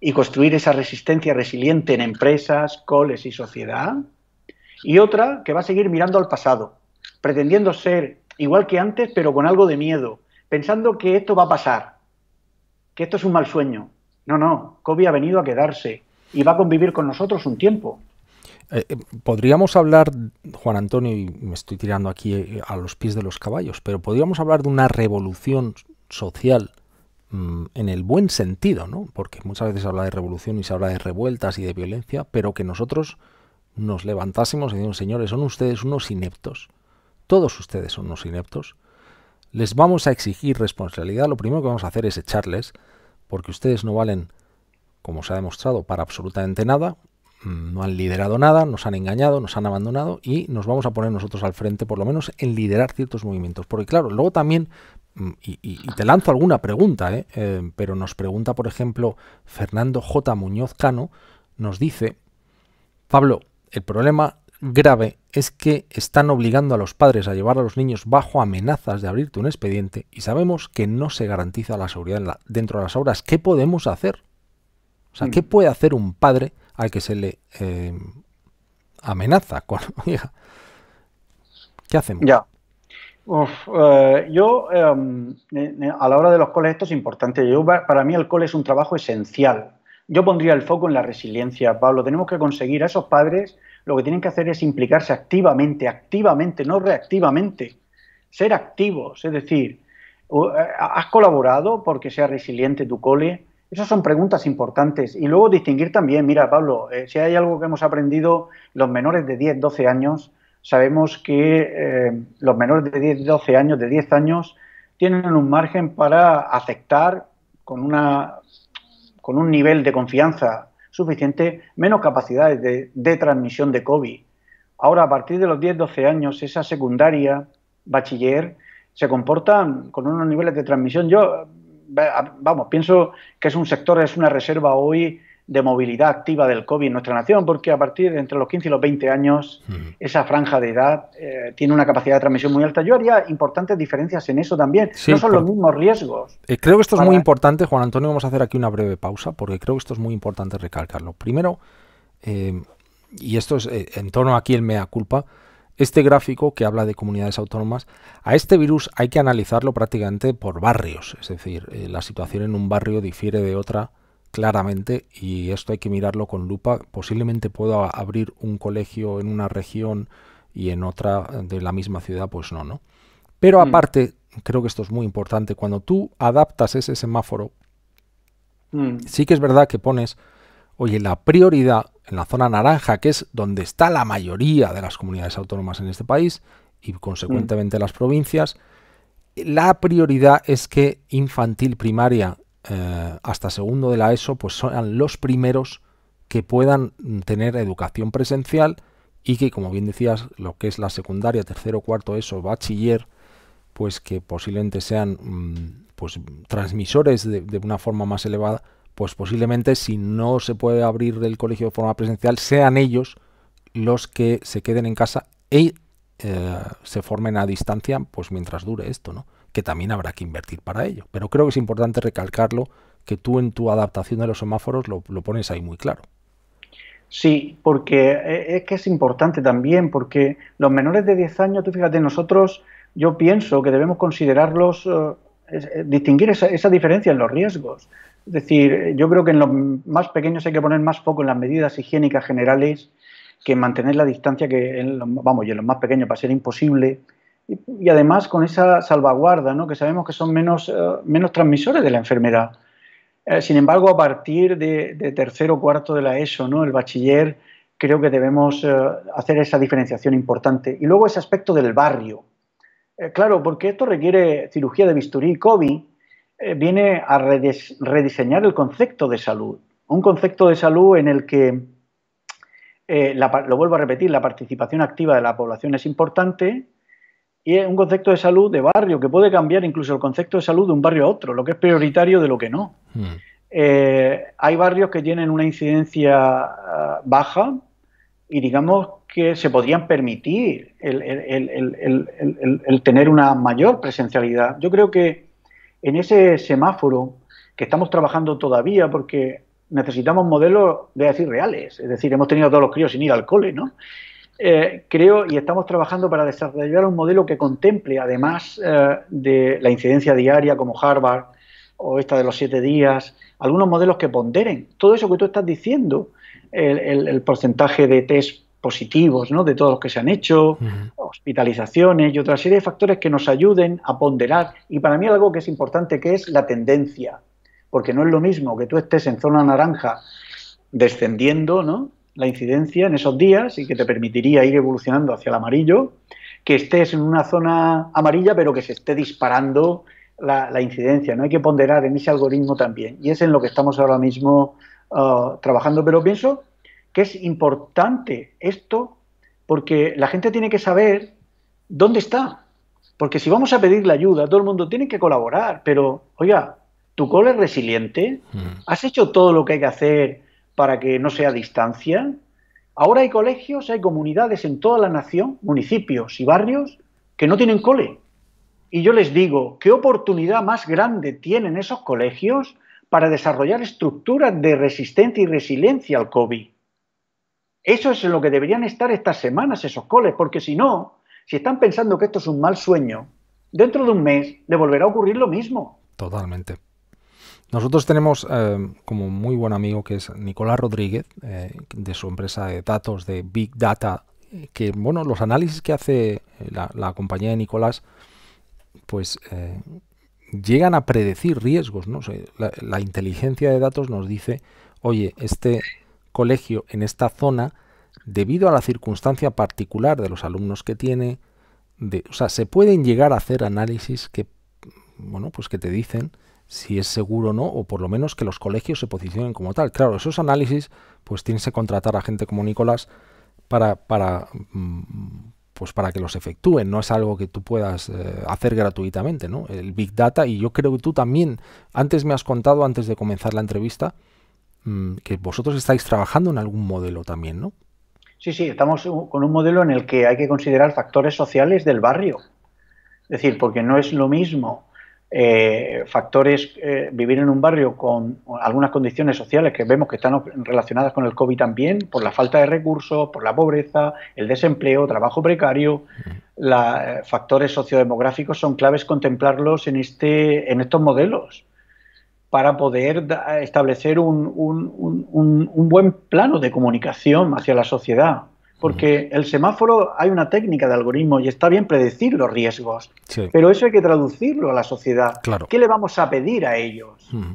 y construir esa resistencia resiliente en empresas, coles y sociedad. Y otra que va a seguir mirando al pasado, pretendiendo ser igual que antes, pero con algo de miedo, pensando que esto va a pasar que esto es un mal sueño. No, no, COVID ha venido a quedarse y va a convivir con nosotros un tiempo. Eh, eh, podríamos hablar, Juan Antonio, y me estoy tirando aquí eh, a los pies de los caballos, pero podríamos hablar de una revolución social mm, en el buen sentido, ¿no? Porque muchas veces se habla de revolución y se habla de revueltas y de violencia, pero que nosotros nos levantásemos y señores, son ustedes unos ineptos, todos ustedes son unos ineptos, les vamos a exigir responsabilidad, lo primero que vamos a hacer es echarles, porque ustedes no valen, como se ha demostrado, para absolutamente nada, mm, no han liderado nada, nos han engañado, nos han abandonado y nos vamos a poner nosotros al frente, por lo menos, en liderar ciertos movimientos. Porque claro, luego también, mm, y, te lanzo alguna pregunta, ¿eh? Eh, pero nos pregunta, por ejemplo, Fernando J. Muñoz Cano, nos dice, Pablo, el problema grave es que están obligando a los padres a llevar a los niños bajo amenazas de abrirte un expediente y sabemos que no se garantiza la seguridad dentro de las obras. ¿Qué podemos hacer? O sea, ¿qué mm. puede hacer un padre al que se le eh, amenaza con ¿Qué hacemos? Ya. Eh, yo, em, a la hora de los coles, esto es importante. Yo, para mí el cole es un trabajo esencial. Yo pondría el foco en la resiliencia, Pablo. Tenemos que conseguir a esos padres lo que tienen que hacer es implicarse activamente, activamente, no reactivamente, ser activos, es decir, eh, ¿has colaborado porque sea resiliente tu cole? Esas son preguntas importantes. Y luego distinguir también, mira Pablo, eh, si hay algo que hemos aprendido los menores de 10, 12 años, sabemos que eh, los menores de 10, 12 años, de 10 años, tienen un margen para aceptar con, una, con un nivel de confianza suficiente, menos capacidades de, transmisión de COVID. Ahora, a partir de los 10-12 años, esa secundaria, bachiller, se comporta con unos niveles de transmisión. Yo, eh, vamos, pienso que es un sector, es una reserva hoy de movilidad activa del COVID en nuestra nación, porque a partir de entre los 15 y los 20 años, esa franja de edad eh, tiene una capacidad de transmisión muy alta. Yo haría importantes diferencias en eso también. no son los mismos riesgos. Eh, creo que esto es muy importante, Juan Antonio. Vamos a hacer aquí una breve pausa, porque creo que esto es muy importante recalcarlo. Primero, eh, y esto es en torno aquí el mea culpa, este gráfico que habla de comunidades autónomas, a este virus hay que analizarlo prácticamente por barrios, es decir, la situación en un barrio difiere de otra claramente y esto hay que mirarlo con lupa. Posiblemente pueda abrir un colegio en una región y en otra de la misma ciudad, pues no, ¿no? Pero mm. aparte, creo que esto es muy importante, cuando tú adaptas ese semáforo, mm. sí que es verdad que pones, oye, la prioridad en la zona naranja, que es donde está la mayoría de las comunidades autónomas en este país y consecuentemente mm. las provincias, la prioridad es que infantil primaria eh, hasta segundo de la ESO, pues sean los primeros que puedan tener educación presencial y que, como bien decías, lo que es la secundaria, tercero, cuarto, ESO, bachiller, pues que posiblemente sean mm, pues, transmisores de, una forma más elevada, pues posiblemente si no se puede abrir el colegio de forma presencial, sean ellos los que se queden en casa y eh, se formen a distancia, pues mientras dure esto, ¿no? que también habrá que invertir para ello. Pero creo que es importante recalcarlo, que tú en tu adaptación de los semáforos lo, pones ahí muy claro. Sí, porque eh, es que es importante también, porque los menores de 10 años, tú fíjate, nosotros, yo pienso que debemos considerarlos, eh, eh, distinguir esa, diferencia en los riesgos. Es decir, yo creo que en los más pequeños hay que poner más foco en las medidas higiénicas generales que mantener la distancia que, en vamos, y en los más pequeños va a ser imposible y, además con esa salvaguarda, ¿no? que sabemos que son menos, eh, menos transmisores de la enfermedad. Eh, sin embargo, a partir de, tercero o cuarto de la ESO, ¿no? el bachiller, creo que debemos eh, hacer esa diferenciación importante. Y luego ese aspecto del barrio. claro, porque esto requiere cirugía de bisturí. COVID viene a rediseñar el concepto de salud. Un concepto de salud en el que, lo vuelvo a repetir, la participación activa de la población es importante, y es un concepto de salud de barrio que puede cambiar incluso el concepto de salud de un barrio a otro, lo que es prioritario de lo que no. Hmm. Eh, hay barrios que tienen una incidencia ah, baja y digamos que se podrían permitir el, tener una mayor presencialidad. Yo creo que en ese semáforo que estamos trabajando todavía, porque necesitamos modelos, de a decir, reales, es decir, hemos tenido todos los críos sin ir al cole, ¿no? Eh, creo y estamos trabajando para desarrollar un modelo que contemple, además eh, de la incidencia diaria como Harvard o esta de los siete días, algunos modelos que ponderen todo eso que tú estás diciendo, el, porcentaje de test positivos ¿no? de todos los que se han hecho, hospitalizaciones y otra serie de factores que nos ayuden a ponderar. Y para mí algo que es importante que es la tendencia, porque no es lo mismo que tú estés en zona naranja descendiendo, ¿no? la incidencia en esos días y que te permitiría ir evolucionando hacia el amarillo, que estés en una zona amarilla pero que se esté disparando la, incidencia. No hay que ponderar en ese algoritmo también. Y es en lo que estamos ahora mismo ah, trabajando. Pero pienso que es importante esto porque la gente tiene que saber dónde está. Porque si vamos a pedirle ayuda, todo el mundo tiene que colaborar. Pero, oiga, tu cola es resiliente, mm. has hecho todo lo que hay que hacer para que no sea distancia. Ahora hay colegios, hay comunidades en toda la nación, municipios y barrios, que no tienen cole. Y yo les digo, ¿qué oportunidad más grande tienen esos colegios para desarrollar estructuras de resistencia y resiliencia al COVID? Eso es en lo que deberían estar estas semanas esos coles, porque si no, si están pensando que esto es un mal sueño, dentro de un mes le volverá a ocurrir lo mismo. Totalmente. Nosotros tenemos eh, como muy buen amigo que es Nicolás Rodríguez, eh, de su empresa de datos de Big Data, eh, que bueno, los análisis que hace la, compañía de Nicolás, pues llegan a predecir riesgos. ¿no? la, inteligencia de datos nos dice, oye, este colegio en esta zona, debido a la circunstancia particular de los alumnos que tiene, de, o sea, se pueden llegar a hacer análisis que, bueno, pues que te dicen si es seguro o no, o por lo menos que los colegios se posicionen como tal. Claro, esos análisis, pues tienes que contratar a gente como Nicolás para, para, mm, pues para que los efectúen. No es algo que tú puedas eh, hacer gratuitamente, ¿no? El Big Data, y yo creo que tú también, antes me has contado, antes de comenzar la entrevista, mm, que vosotros estáis trabajando en algún modelo también, ¿no? Sí, sí, estamos con un modelo en el que hay que considerar factores sociales del barrio. Es decir, porque no es lo mismo eh, factores, eh, vivir en un barrio con algunas condiciones sociales que vemos que están relacionadas con el COVID también, por la falta de recursos, por la pobreza, el desempleo, trabajo precario, la, eh, factores sociodemográficos son claves contemplarlos en, este, en estos modelos para poder establecer un, un, un buen plano de comunicación hacia la sociedad. Porque el semáforo hay una técnica de algoritmo y está bien predecir los riesgos, pero eso hay que traducirlo a la sociedad. ¿Qué le vamos a pedir a ellos? Mm,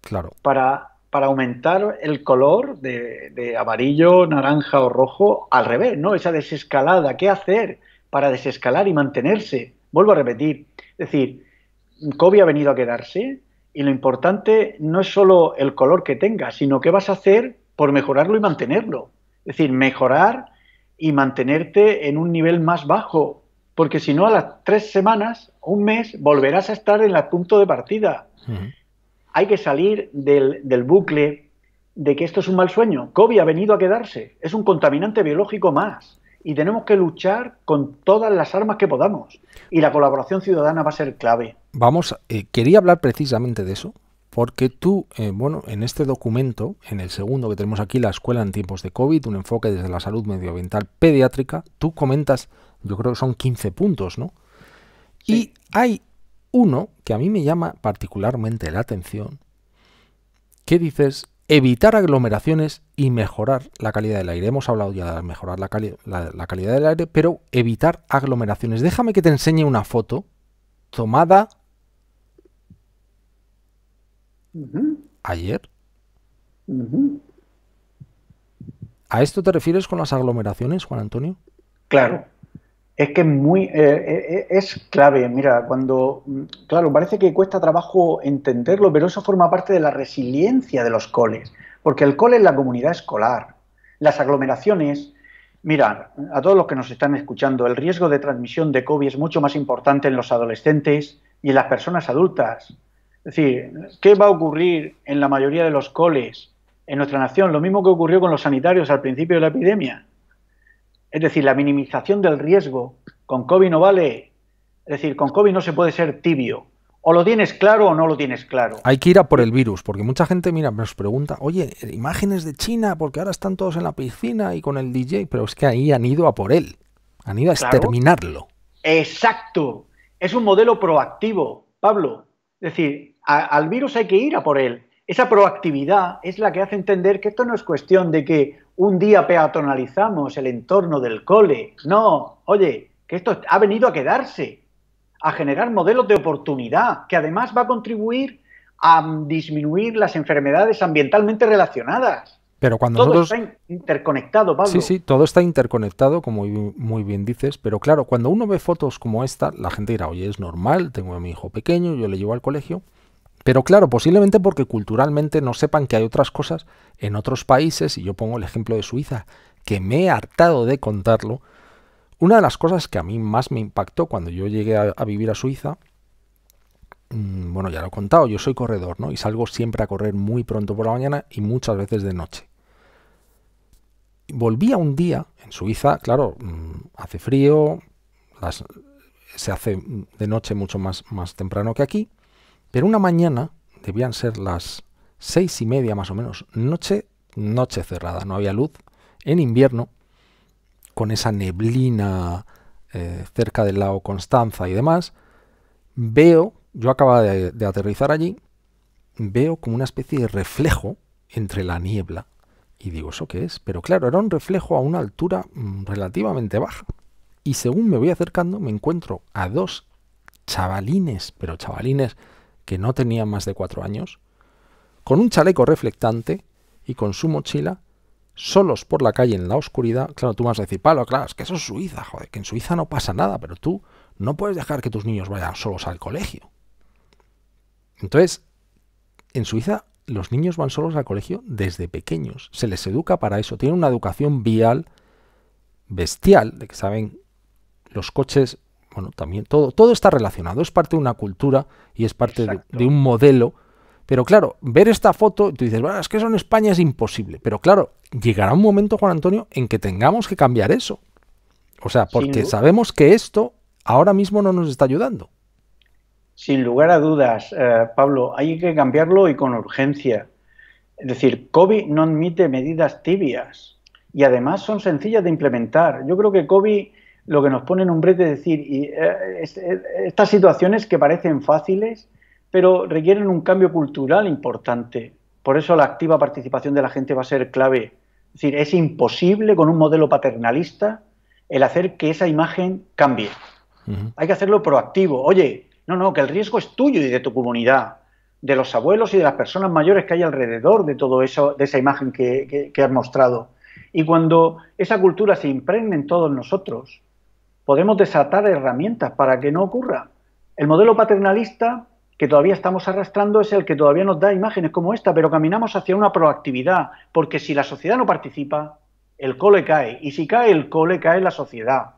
claro. Para, para, aumentar el color de, amarillo, naranja o rojo al revés, ¿no? Esa desescalada, ¿qué hacer para desescalar y mantenerse? Vuelvo a repetir, es decir, COVID ha venido a quedarse y lo importante no es solo el color que tenga, sino qué vas a hacer por mejorarlo y mantenerlo. Es decir, mejorar y mantenerte en un nivel más bajo, porque si no, a las tres semanas, un mes, volverás a estar en el punto de partida. Hay que salir del, bucle de que esto es un mal sueño. COVID ha venido a quedarse, es un contaminante biológico más y tenemos que luchar con todas las armas que podamos. Y la colaboración ciudadana va a ser clave. Vamos, eh, quería hablar precisamente de eso, porque tú, eh, bueno, en este documento, en el segundo que tenemos aquí, la escuela en tiempos de COVID, un enfoque desde la salud medioambiental pediátrica, tú comentas, yo creo que son 15 puntos, ¿no? Y hay uno que a mí me llama particularmente la atención, que dices evitar aglomeraciones y mejorar la calidad del aire. Hemos hablado ya de mejorar la calidad del aire, pero evitar aglomeraciones. Déjame que te enseñe una foto tomada ¿Ayer? ¿A esto te refieres con las aglomeraciones, Juan Antonio? Claro. Es que es muy, eh, eh, eh, es clave, mira, cuando, mm, claro, parece que cuesta trabajo entenderlo, pero eso forma parte de la resiliencia de los coles, porque el cole es la comunidad escolar. Las aglomeraciones, mira, a todos los que nos están escuchando, el riesgo de transmisión de COVID es mucho más importante en los adolescentes y en las personas adultas. Es decir, ¿qué va a ocurrir en la mayoría de los coles en nuestra nación? Lo mismo que ocurrió con los sanitarios al principio de la epidemia. Es decir, la minimización del riesgo. Con COVID no vale. Es decir, con COVID no se puede ser tibio. O lo tienes claro o no lo tienes claro. Hay que ir a por el virus, porque mucha gente, mira, nos pregunta, oye, imágenes de China, porque ahora están todos en la piscina y con el DJ, pero es que ahí han ido a por él. Han ido a exterminarlo. Exacto. Es un modelo proactivo, Pablo. Es decir, al virus hay que ir a por él. Esa proactividad es la que hace entender que esto no es cuestión de que un día peatonalizamos el entorno del cole. No, oye, que esto ha venido a quedarse, a generar modelos de oportunidad, que además va a contribuir a disminuir las enfermedades ambientalmente relacionadas. Pero cuando todo está interconectado, Pablo. Sí, sí, todo está interconectado, como muy bien dices. Pero claro, cuando uno ve fotos como esta, la gente dirá, oye, es normal, tengo a mi hijo pequeño, yo le llevo al colegio. Pero claro, posiblemente porque culturalmente no sepan que hay otras cosas en otros países, y yo pongo el ejemplo de Suiza, que me he hartado de contarlo. Una de las cosas que a mí más me impactó cuando yo llegué a vivir a Suiza Mm, bueno, ya lo he contado, yo soy corredor, ¿no? Y salgo siempre a correr muy pronto por la mañana y muchas veces de noche. Volvía un día, en Suiza, claro, mm, hace frío, se hace de noche mucho más, más temprano que aquí, pero una mañana, debían ser las seis y media más o menos, noche, noche cerrada, no había luz, en invierno, con esa neblina eh, cerca del lago Constanza y demás, veo yo acababa de, aterrizar allí, veo como una especie de reflejo entre la niebla. Y digo, ¿eso qué es? Pero claro, era un reflejo a una altura mm, relativamente baja. Y según me voy acercando, me encuentro a dos chavalines, pero chavalines que no tenían más de cuatro años, con un chaleco reflectante y con su mochila, solos por la calle en la oscuridad. Claro, tú vas a decir, palo, claro, es que eso es Suiza, joder, que en Suiza no pasa nada, pero tú no puedes dejar que tus niños vayan solos al colegio. Entonces, en Suiza los niños van solos al colegio desde pequeños, se les educa para eso, tienen una educación vial bestial, de que saben los coches, bueno, también todo, todo está relacionado, es parte de una cultura y es parte de, de, un modelo. Pero claro, ver esta foto, tú dices, bueno, es que eso en España es imposible. Pero claro, llegará un momento, Juan Antonio, en que tengamos que cambiar eso. O sea, porque sabemos que esto ahora mismo no nos está ayudando. Sin lugar a dudas, eh, Pablo, hay que cambiarlo y con urgencia. Es decir, COVID no admite medidas tibias y además son sencillas de implementar. Yo creo que COVID lo que nos pone en un brete es decir, y, eh, eh, estas situaciones que parecen fáciles, pero requieren un cambio cultural importante. Por eso la activa participación de la gente va a ser clave. Es decir, es imposible con un modelo paternalista el hacer que esa imagen cambie. Hay que hacerlo proactivo. Oye, no, no, que el riesgo es tuyo y de tu comunidad, de los abuelos y de las personas mayores que hay alrededor de todo eso, de esa imagen que, que has mostrado. Y cuando esa cultura se impregne en todos nosotros, podemos desatar herramientas para que no ocurra. El modelo paternalista que todavía estamos arrastrando es el que todavía nos da imágenes como esta, pero caminamos hacia una proactividad, porque si la sociedad no participa, el cole cae, y si cae el cole, cae la sociedad.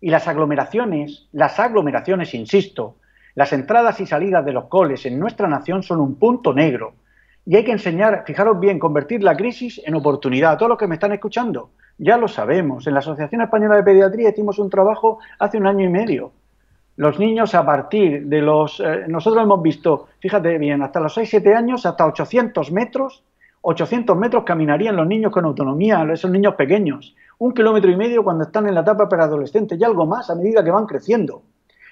Y las aglomeraciones, las aglomeraciones, insisto, las entradas y salidas de los coles en nuestra nación son un punto negro. Y hay que enseñar, fijaros bien, convertir la crisis en oportunidad. A todos los que me están escuchando, ya lo sabemos. En la Asociación Española de Pediatría hicimos un trabajo hace un año y medio. Los niños a partir de los... Eh, nosotros hemos visto, fíjate bien, hasta los 6-7 años, hasta 800 metros 800 metros caminarían los niños con autonomía, esos niños pequeños. Un kilómetro y medio cuando están en la etapa preadolescente y algo más a medida que van creciendo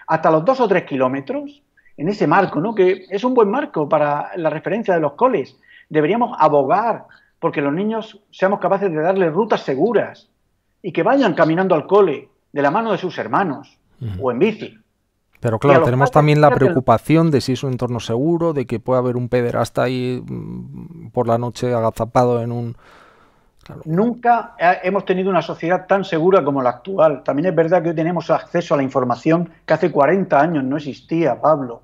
hasta los dos o tres kilómetros, en ese marco, ¿no? que es un buen marco para la referencia de los coles. Deberíamos abogar porque los niños seamos capaces de darles rutas seguras y que vayan caminando al cole de la mano de sus hermanos o en bici. Pero claro, tenemos también la preocupación de si es un entorno seguro, de que puede haber un pederasta ahí mm, por la noche agazapado en un Nunca hemos tenido una sociedad tan segura como la actual. También es verdad que hoy tenemos acceso a la información que hace 40 años no existía, Pablo.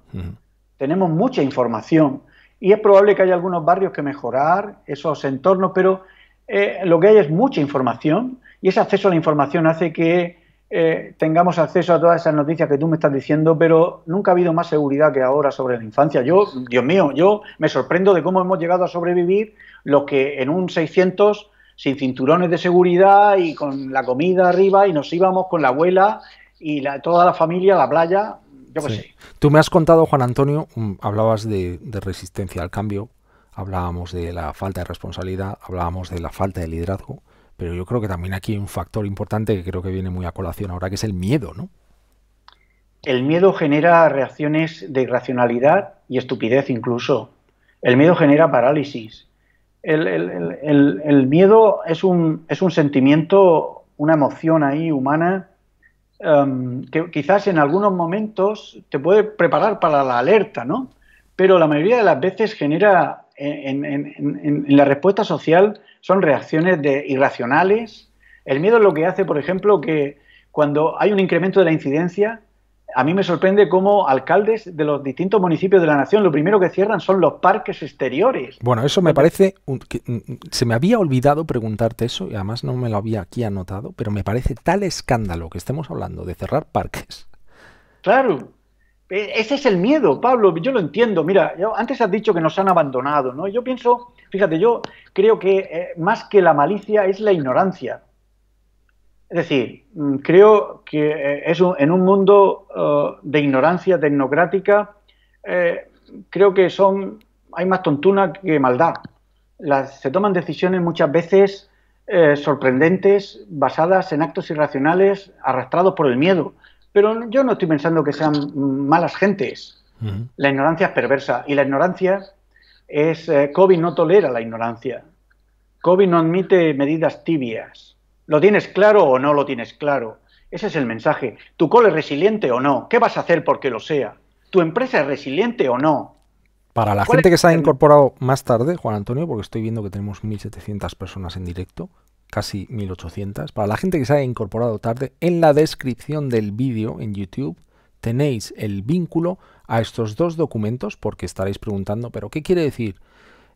Tenemos mucha información y es probable que haya algunos barrios que mejorar esos entornos, pero eh, lo que hay es mucha información y ese acceso a la información hace que eh, tengamos acceso a todas esas noticias que tú me estás diciendo, pero nunca ha habido más seguridad que ahora sobre la infancia. Yo, Dios mío, yo me sorprendo de cómo hemos llegado a sobrevivir lo que en un 600 sin cinturones de seguridad y con la comida arriba y nos íbamos con la abuela y la, toda la familia a la playa, yo qué sé. Tú me has contado, Juan Antonio, mm, hablabas de, de resistencia al cambio, hablábamos de la falta de responsabilidad, hablábamos de la falta de liderazgo, pero yo creo que también aquí hay un factor importante que creo que viene muy a colación ahora, que es el miedo, ¿no? El miedo genera reacciones de irracionalidad y estupidez incluso. El miedo genera parálisis el, miedo es un, sentimiento, una emoción ahí humana em, que quizás en algunos momentos te puede preparar para la alerta, ¿no? Pero la mayoría de las veces genera en, la respuesta social son reacciones de irracionales. El miedo es lo que hace, por ejemplo, que cuando hay un incremento de la incidencia, a mí me sorprende cómo alcaldes de los distintos municipios de la nación lo primero que cierran son los parques exteriores. Bueno, eso me parece. Mm, se me había olvidado preguntarte eso y además no me lo había aquí anotado, pero me parece tal escándalo que estemos hablando de cerrar parques. Claro. E, ese es el miedo, Pablo, yo lo entiendo. Mira, antes has dicho que nos han abandonado, ¿no? Yo pienso, fíjate, yo creo que eh, más que la malicia es la ignorancia. Es decir, mm, creo que eh, es un, en un mundo eh, de ignorancia tecnocrática, eh, creo que son hay más tontuna que maldad. Las, se toman decisiones muchas veces sorprendentes, basadas en actos irracionales, arrastrados por el miedo. Pero yo no estoy pensando que sean mm, malas gentes. La ignorancia es perversa y la ignorancia es... COVID no tolera la ignorancia. COVID no admite medidas tibias ¿Lo tienes claro o no lo tienes claro? Ese es el mensaje. ¿Tu cole es resiliente o no? ¿Qué vas a hacer porque lo sea? ¿Tu empresa es resiliente o no? Para la gente que se ha incorporado más tarde, Juan Antonio, porque estoy viendo que tenemos 1.700 personas en directo, casi 1.800. Para la gente que se ha incorporado tarde, en la descripción del vídeo en YouTube tenéis el vínculo a estos dos documentos, porque estaréis preguntando, pero ¿qué quiere decir?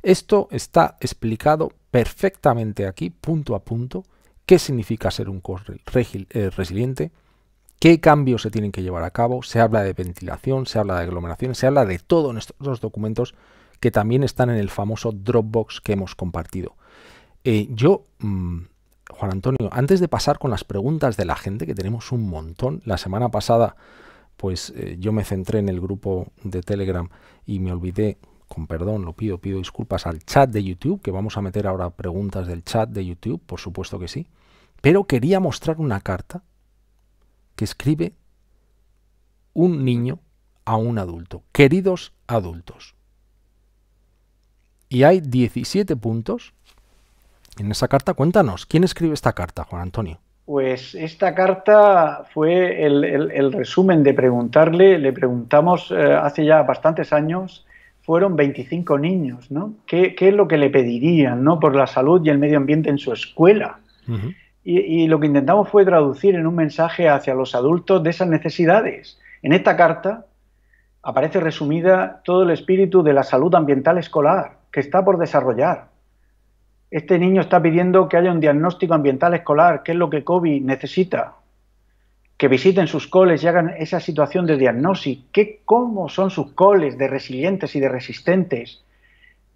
Esto está explicado perfectamente aquí, punto a punto, qué significa ser un correo eh, resiliente, qué cambios se tienen que llevar a cabo, se habla de ventilación, se habla de aglomeración, se habla de todos en documentos que también están en el famoso Dropbox que hemos compartido. Eh, yo, mm, Juan Antonio, antes de pasar con las preguntas de la gente, que tenemos un montón, la semana pasada pues eh, yo me centré en el grupo de Telegram y me olvidé con perdón, lo pido, pido disculpas al chat de YouTube, que vamos a meter ahora preguntas del chat de YouTube, por supuesto que sí, pero quería mostrar una carta que escribe un niño a un adulto. Queridos adultos. Y hay 17 puntos en esa carta. Cuéntanos, ¿quién escribe esta carta, Juan Antonio? Pues esta carta fue el, resumen de preguntarle, le preguntamos eh, hace ya bastantes años fueron 25 niños, ¿no? ¿Qué, es lo que le pedirían, ¿no? Por la salud y el medio ambiente en su escuela. y, lo que intentamos fue traducir en un mensaje hacia los adultos de esas necesidades. En esta carta aparece resumida todo el espíritu de la salud ambiental escolar que está por desarrollar. Este niño está pidiendo que haya un diagnóstico ambiental escolar, que es lo que COVID necesita que visiten sus coles y hagan esa situación de diagnóstico, qué, cómo son sus coles de resilientes y de resistentes,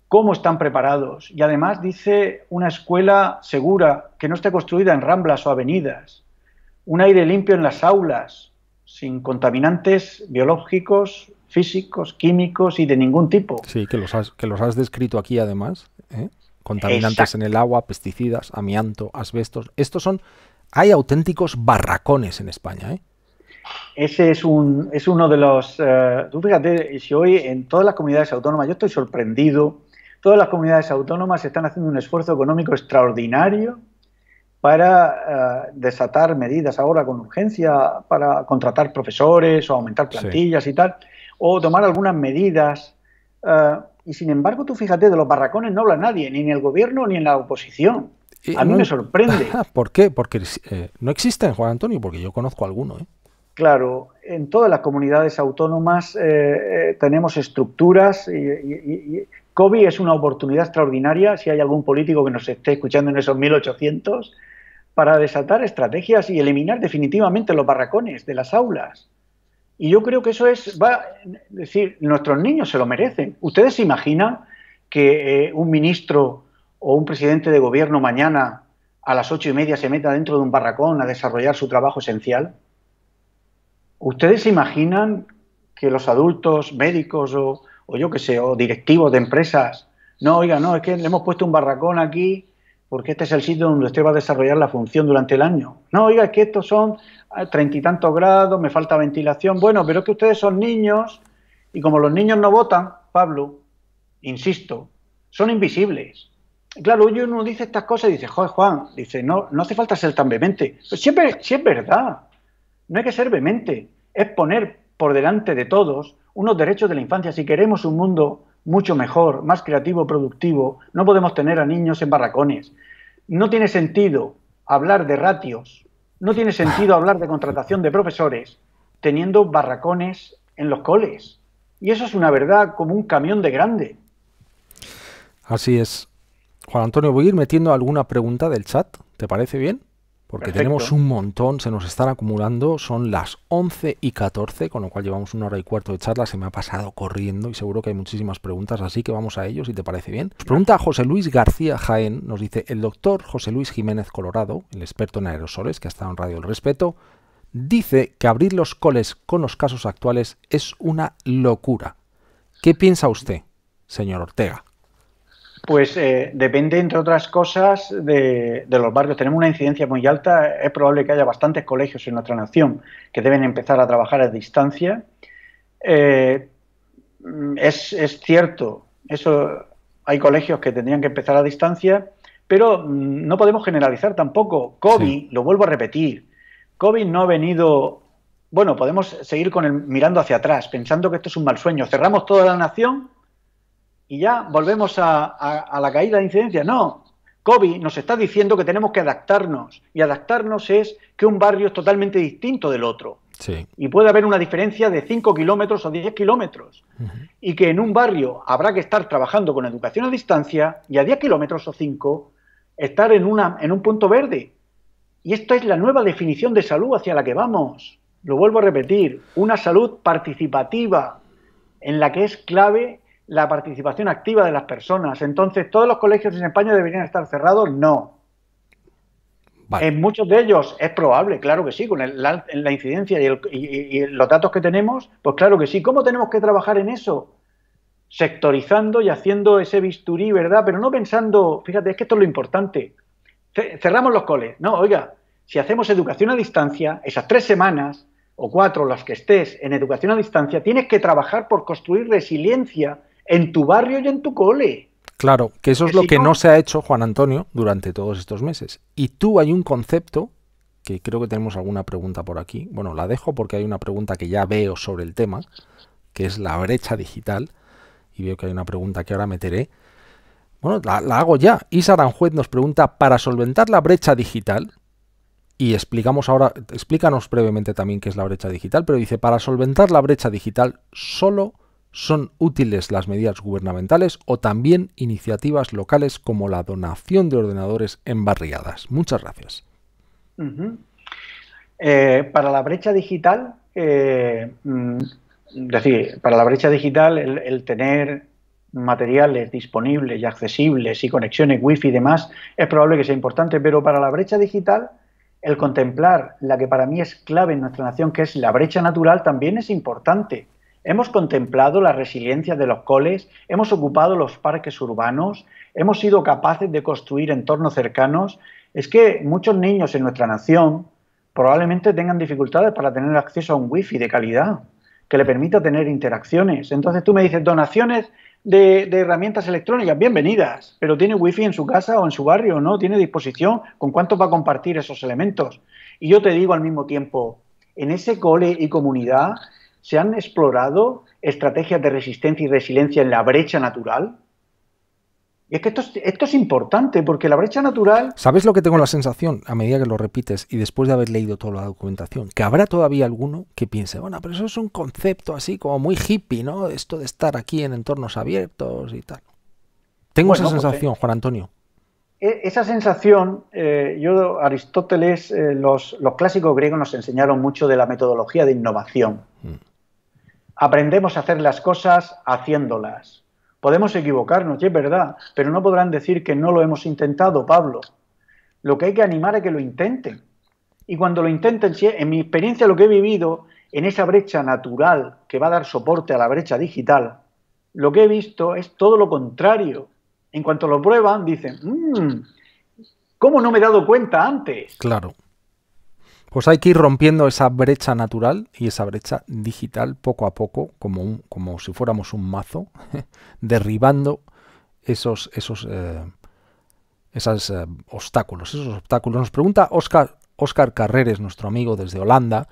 cómo están preparados. Y además dice una escuela segura, que no esté construida en ramblas o avenidas, un aire limpio en las aulas, sin contaminantes biológicos, físicos, químicos y de ningún tipo. Sí, que los has, que los has descrito aquí además. ¿eh? Contaminantes en el agua, pesticidas, amianto, asbestos. Estos son hay auténticos barracones en España. ¿eh? Ese es, un, es uno de los... Eh, tú fíjate, si hoy en todas las comunidades autónomas, yo estoy sorprendido, todas las comunidades autónomas están haciendo un esfuerzo económico extraordinario para eh, desatar medidas ahora con urgencia, para contratar profesores o aumentar plantillas y tal, o tomar algunas medidas. Eh, y sin embargo, tú fíjate, de los barracones no habla nadie, ni en el gobierno ni en la oposición. Eh, a mí me sorprende. ¿Por qué? Porque eh, no no en Juan Antonio, porque yo conozco alguno. ¿eh? Claro, en todas las comunidades autónomas tenemos estructuras y, COVID es una oportunidad extraordinaria, si hay algún político que nos esté escuchando en esos 1800, para desatar estrategias y eliminar definitivamente los barracones de las aulas. Y yo creo que eso es, va, decir, nuestros niños se lo merecen. ¿Ustedes se imaginan que un ministro o un presidente de gobierno mañana a las ocho y media se meta dentro de un barracón a desarrollar su trabajo esencial? ¿Ustedes se imaginan que los adultos, médicos o, o yo qué sé, o directivos de empresas, no, oiga, no, es que le hemos puesto un barracón aquí porque este es el sitio donde usted va a desarrollar la función durante el año. No, oiga, es que estos son treinta y tantos grados, me falta ventilación. Bueno, pero es que ustedes son niños y como los niños no votan, Pablo, insisto, son invisibles claro, uno dice estas cosas y dice, joder, Juan, dice, no, no hace falta ser tan vehemente. Pero pues siempre, es verdad, no hay que ser vehemente, es poner por delante de todos unos derechos de la infancia. Si queremos un mundo mucho mejor, más creativo, productivo, no podemos tener a niños en barracones. No tiene sentido hablar de ratios, no tiene sentido hablar de contratación de profesores teniendo barracones en los coles. Y eso es una verdad como un camión de grande. Así es. Juan Antonio, voy a ir metiendo alguna pregunta del chat, ¿te parece bien? Porque tenemos un montón, se nos están acumulando, son las 11 y 14, con lo cual llevamos una hora y cuarto de charla, se me ha pasado corriendo y seguro que hay muchísimas preguntas, así que vamos a ellos. si te parece bien. Nos pregunta José Luis García Jaén, nos dice, el doctor José Luis Jiménez Colorado, el experto en aerosoles, que ha estado en Radio El Respeto, dice que abrir los coles con los casos actuales es una locura. ¿Qué piensa usted, señor Ortega? Pues eh, depende, entre otras cosas, de, los barrios. Tenemos una incidencia muy alta. Es probable que haya bastantes colegios en nuestra nación que deben empezar a trabajar a distancia. Eh, es, cierto, eso hay colegios que tendrían que empezar a distancia, pero mm, no podemos generalizar tampoco. COVID, lo vuelvo a repetir, COVID no ha venido. Bueno, podemos seguir con mirando hacia atrás, pensando que esto es un mal sueño. Cerramos toda la nación y ya volvemos a, la caída de incidencia. No, COVID nos está diciendo que tenemos que adaptarnos. Y adaptarnos es que un barrio es totalmente distinto del otro. Y puede haber una diferencia de 5 kilómetros o 10 kilómetros. Y que en un barrio habrá que estar trabajando con educación a distancia y a 10 kilómetros o 5 estar en, una, en un punto verde. Y esta es la nueva definición de salud hacia la que vamos. Lo vuelvo a repetir, una salud participativa en la que es clave la participación activa de las personas. Entonces, ¿todos los colegios en España deberían estar cerrados? No. En muchos de ellos es probable, claro que sí, con la, incidencia y, y, los datos que tenemos, pues claro que sí. ¿Cómo tenemos que trabajar en eso? Sectorizando y haciendo ese bisturí, ¿verdad? Pero no pensando, fíjate, es que esto es lo importante. Cerramos los coles. No, oiga, si hacemos educación a distancia, esas tres semanas o cuatro, las que estés en educación a distancia, tienes que trabajar por construir resiliencia en tu barrio y en tu cole. Claro, que eso es lo que no se ha hecho, Juan Antonio, durante todos estos meses. Y tú hay un concepto que creo que tenemos alguna pregunta por aquí. Bueno, la dejo porque hay una pregunta que ya veo sobre el tema, que es la brecha digital. Y veo que hay una pregunta que ahora meteré. Bueno, la, hago ya. Isa Aranjuez nos pregunta, para solventar la brecha digital, y explicamos ahora, explícanos brevemente también qué es la brecha digital, pero dice, para solventar la brecha digital solo son útiles las medidas gubernamentales o también iniciativas locales como la donación de ordenadores en barriadas. Muchas gracias. Eh, para la brecha digital, eh, mm, decir, para la brecha digital, el, el, tener materiales disponibles y accesibles y conexiones wifi y demás es probable que sea importante, pero para la brecha digital, el contemplar la que para mí es clave en nuestra nación, que es la brecha natural, también es importante Hemos contemplado la resiliencia de los coles, hemos ocupado los parques urbanos, hemos sido capaces de construir entornos cercanos. Es que muchos niños en nuestra nación probablemente tengan dificultades para tener acceso a un wifi de calidad que le permita tener interacciones. Entonces tú me dices, donaciones de, herramientas electrónicas, bienvenidas, pero tiene wifi en su casa o en su barrio, ¿no? Tiene disposición, ¿con cuánto va a compartir esos elementos? Y yo te digo al mismo tiempo, en ese cole y comunidad ¿Se han explorado estrategias de resistencia y resiliencia en la brecha natural? Y es que esto es, importante, porque la brecha natural... ¿Sabes lo que tengo la sensación a medida que lo repites y después de haber leído toda la documentación? Que habrá todavía alguno que piense, bueno, pero eso es un concepto así como muy hippie, ¿no? Esto de estar aquí en entornos abiertos y tal. Tengo esa pues, sensación, eh, Juan Antonio. E, esa sensación, eh, yo, Aristóteles, eh, los, clásicos griegos nos enseñaron mucho de la metodología de innovación. Mm aprendemos a hacer las cosas haciéndolas. Podemos equivocarnos, y es verdad, pero no podrán decir que no lo hemos intentado, Pablo. Lo que hay que animar es que lo intenten. Y cuando lo intenten, en mi experiencia lo que he vivido, en esa brecha natural que va a dar soporte a la brecha digital, lo que he visto es todo lo contrario. En cuanto lo prueban, dicen, mmm, ¿cómo no me he dado cuenta antes? Claro. Pues hay que ir rompiendo esa brecha natural y esa brecha digital poco a poco, como, como si fuéramos un mazo, derribando esos, esos, eh, eh, obstáculos. Esos obstáculos. Nos pregunta Oscar, Oscar Carreres, nuestro amigo desde Holanda,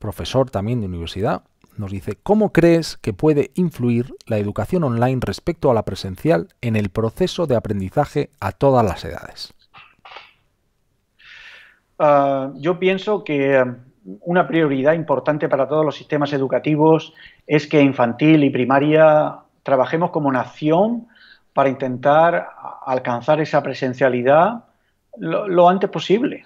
profesor también de universidad, nos dice, ¿cómo crees que puede influir la educación online respecto a la presencial en el proceso de aprendizaje a todas las edades? Ah, yo pienso que em, una prioridad importante para todos los sistemas educativos es que infantil y primaria trabajemos como nación para intentar alcanzar esa presencialidad lo, antes posible.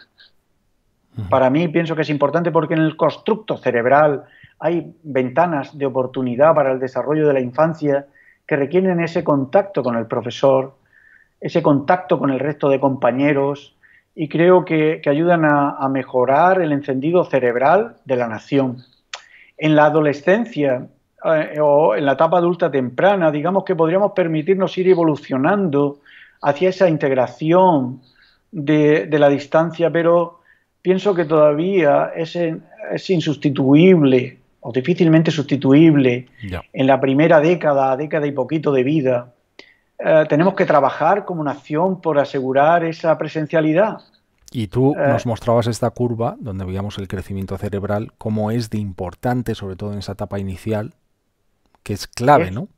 Para mí pienso que es importante porque en el constructo cerebral hay ventanas de oportunidad para el desarrollo de la infancia que requieren ese contacto con el profesor, ese contacto con el resto de compañeros, y creo que, ayudan a, mejorar el encendido cerebral de la nación. En la adolescencia eh, o en la etapa adulta temprana, digamos que podríamos permitirnos ir evolucionando hacia esa integración de, la distancia, pero pienso que todavía es, insustituible o difícilmente sustituible en la primera década, década y poquito de vida eh, tenemos que trabajar como una acción por asegurar esa presencialidad. Y tú eh, nos mostrabas esta curva donde veíamos el crecimiento cerebral, cómo es de importante, sobre todo en esa etapa inicial, que es clave, ¿no?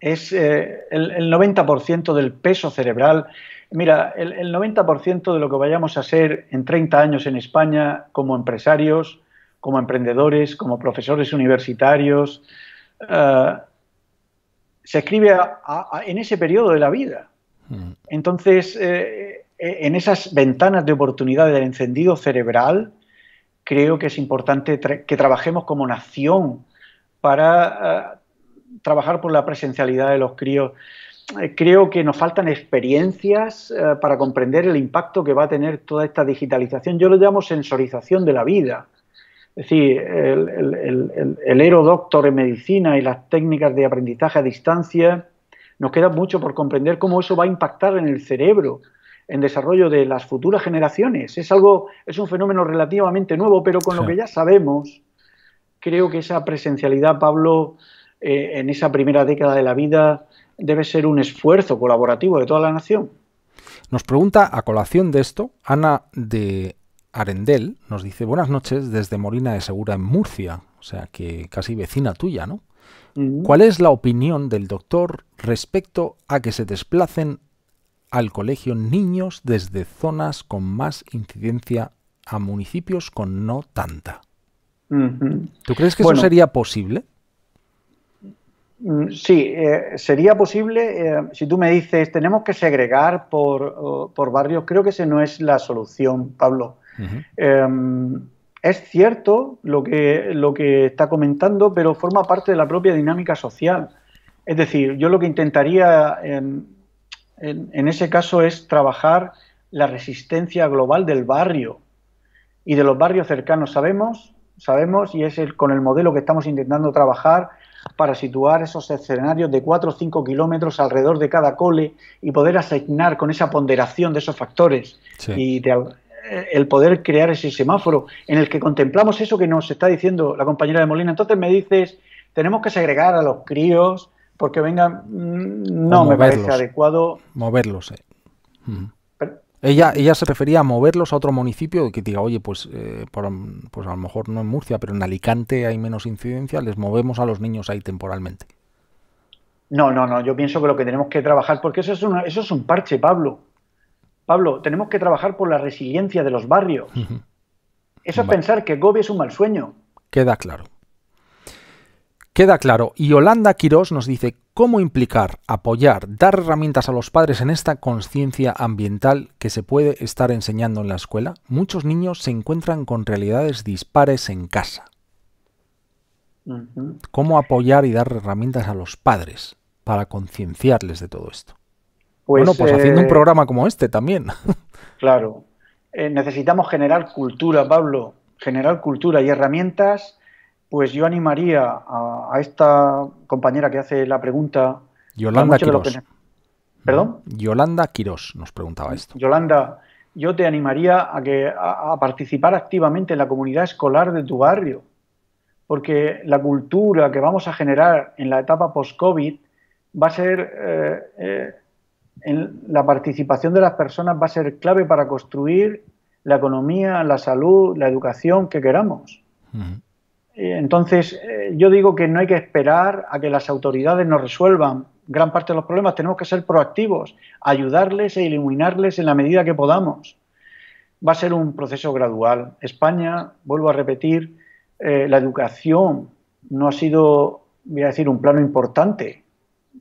Es eh, el, 90% del peso cerebral. Mira, el, 90% de lo que vayamos a ser en 30 años en España como empresarios, como emprendedores, como profesores universitarios, uh, se escribe en ese periodo de la vida. Mm. Entonces, eh, eh, en esas ventanas de oportunidad del encendido cerebral, creo que es importante que trabajemos como nación para eh, trabajar por la presencialidad de los críos. creo que nos faltan experiencias para comprender el impacto que va a tener toda esta digitalización. Yo lo llamo sensorización de la vida. Es decir, el, el, Doctor en medicina y las técnicas de aprendizaje a distancia, nos queda mucho por comprender cómo eso va a impactar en el cerebro, en desarrollo de las futuras generaciones. Es algo, es un fenómeno relativamente nuevo, pero con lo que ya sabemos, creo que esa presencialidad, Pablo, eh, en esa primera década de la vida, debe ser un esfuerzo colaborativo de toda la nación. Nos pregunta a colación de esto Ana de Arendel nos dice buenas noches desde Morina de Segura en Murcia, o sea que casi vecina tuya, ¿no? ¿Cuál es la opinión del doctor respecto a que se desplacen al colegio niños desde zonas con más incidencia a municipios con no tanta? ¿Tú crees que eso sería posible? Mm, sí, eh, sería posible eh, si tú me dices tenemos que segregar por, por, barrios. Creo que esa no es la solución, Pablo. Em, es cierto lo que, lo que está comentando, pero forma parte de la propia dinámica social. Es decir, yo lo que intentaría en, ese caso es trabajar la resistencia global del barrio y de los barrios cercanos. Sabemos, sabemos, y es el, con el modelo que estamos intentando trabajar, para situar esos escenarios de 4 o 5 kilómetros alrededor de cada cole y poder asignar con esa ponderación de esos factores y de, el poder crear ese semáforo en el que contemplamos eso que nos está diciendo la compañera de Molina. Entonces me dices, tenemos que segregar a los críos porque vengan, mm, no me parece adecuado. Moverlos. Eh. Ella, se refería a moverlos a otro municipio que diga, oye, pues, eh, pues a lo mejor no en Murcia, pero en Alicante hay menos incidencia, les movemos a los niños ahí temporalmente. No, no, no, yo pienso que lo que tenemos que trabajar, porque eso es, eso es un parche, Pablo. Pablo, tenemos que trabajar por la resiliencia de los barrios. Eso es pensar que Gobi es un mal sueño. Queda claro. Queda claro. Y Holanda Quirós nos dice cómo implicar, apoyar, dar herramientas a los padres en esta conciencia ambiental que se puede estar enseñando en la escuela. Muchos niños se encuentran con realidades dispares en casa. ¿Cómo apoyar y dar herramientas a los padres para concienciarles de todo esto? Pues, bueno, pues haciendo un eh, programa como este también. Claro. Eh, necesitamos generar cultura, Pablo. Generar cultura y herramientas. Pues yo animaría a, esta compañera que hace la pregunta. Yolanda Quirós. ¿Perdón? Yolanda Quirós nos preguntaba esto. Yolanda, yo te animaría a, que, a, participar activamente en la comunidad escolar de tu barrio. Porque la cultura que vamos a generar en la etapa post-COVID va a ser eh, la participación de las personas va a ser clave para construir la economía, la salud, la educación que queramos. Eh, entonces, eh, yo digo que no hay que esperar a que las autoridades nos resuelvan gran parte de los problemas, tenemos que ser proactivos, ayudarles e iluminarles en la medida que podamos. Va a ser un proceso gradual. España, vuelvo a repetir, eh, la educación no ha sido, voy a decir, un plano importante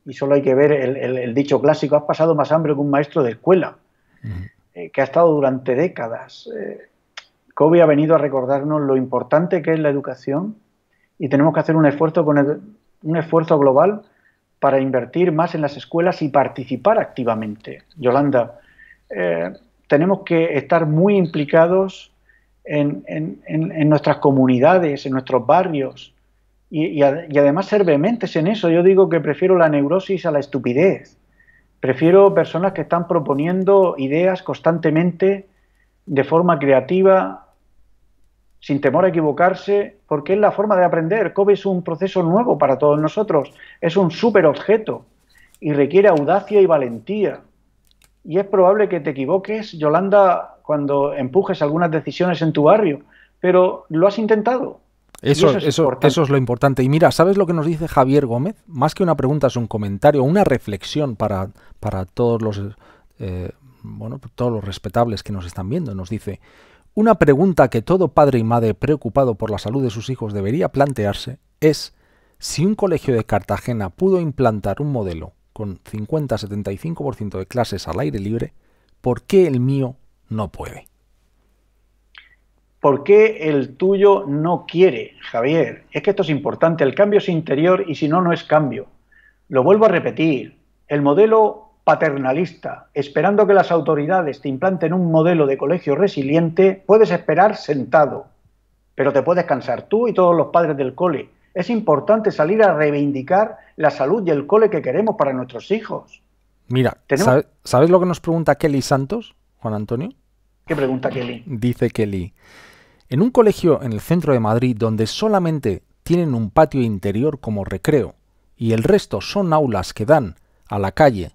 y solo hay que ver el, dicho clásico, has pasado más hambre que un maestro de escuela, eh, que ha estado durante décadas. Eh, Kobe ha venido a recordarnos lo importante que es la educación y tenemos que hacer un esfuerzo, un esfuerzo global para invertir más en las escuelas y participar activamente. Yolanda, eh, tenemos que estar muy implicados en nuestras comunidades, en nuestros barrios, y, además ser vehementes en eso. Yo digo que prefiero la neurosis a la estupidez. Prefiero personas que están proponiendo ideas constantemente, de forma creativa, sin temor a equivocarse, porque es la forma de aprender. COVID es un proceso nuevo para todos nosotros, es un objeto y requiere audacia y valentía. Y es probable que te equivoques, Yolanda, cuando empujes algunas decisiones en tu barrio, pero lo has intentado eso, eso, es eso, es lo importante. Y mira, ¿sabes lo que nos dice Javier Gómez? Más que una pregunta es un comentario, una reflexión para, para todos los eh, bueno, pues todos los respetables que nos están viendo. Nos dice una pregunta que todo padre y madre preocupado por la salud de sus hijos debería plantearse es si un colegio de Cartagena pudo implantar un modelo con 50-75% de clases al aire libre, ¿por qué el mío no puede? ¿Por qué el tuyo no quiere, Javier? Es que esto es importante, el cambio es interior y si no, no es cambio. Lo vuelvo a repetir, el modelo paternalista, esperando que las autoridades te implanten un modelo de colegio resiliente, puedes esperar sentado, pero te puedes cansar tú y todos los padres del cole. Es importante salir a reivindicar la salud y el cole que queremos para nuestros hijos. Mira, ¿sabes lo que nos pregunta Kelly Santos, Juan Antonio? ¿Qué pregunta Kelly? Dice Kelly. En un colegio en el centro de Madrid donde solamente tienen un patio interior como recreo y el resto son aulas que dan a la calle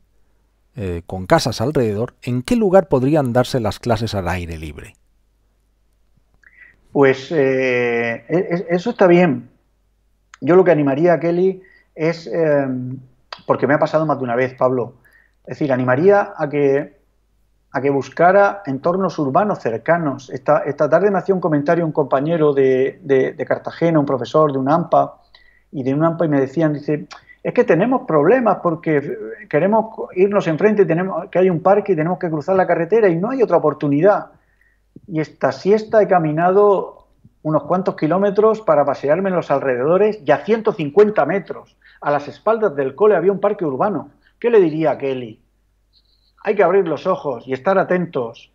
eh, con casas alrededor, ¿en qué lugar podrían darse las clases al aire libre? Pues eh, eso está bien. Yo lo que animaría a Kelly es, eh, porque me ha pasado más de una vez, Pablo, es decir, animaría a que a que buscara entornos urbanos cercanos. Esta, esta tarde me hacía un comentario un compañero de, de, Cartagena, un profesor de un AMPA, y de un AMPA y me decían, dice, es que tenemos problemas porque queremos irnos enfrente, tenemos que hay un parque y tenemos que cruzar la carretera y no hay otra oportunidad. Y esta siesta he caminado unos cuantos kilómetros para pasearme en los alrededores y a 150 metros, a las espaldas del cole había un parque urbano. ¿Qué le diría a Kelly? hay que abrir los ojos y estar atentos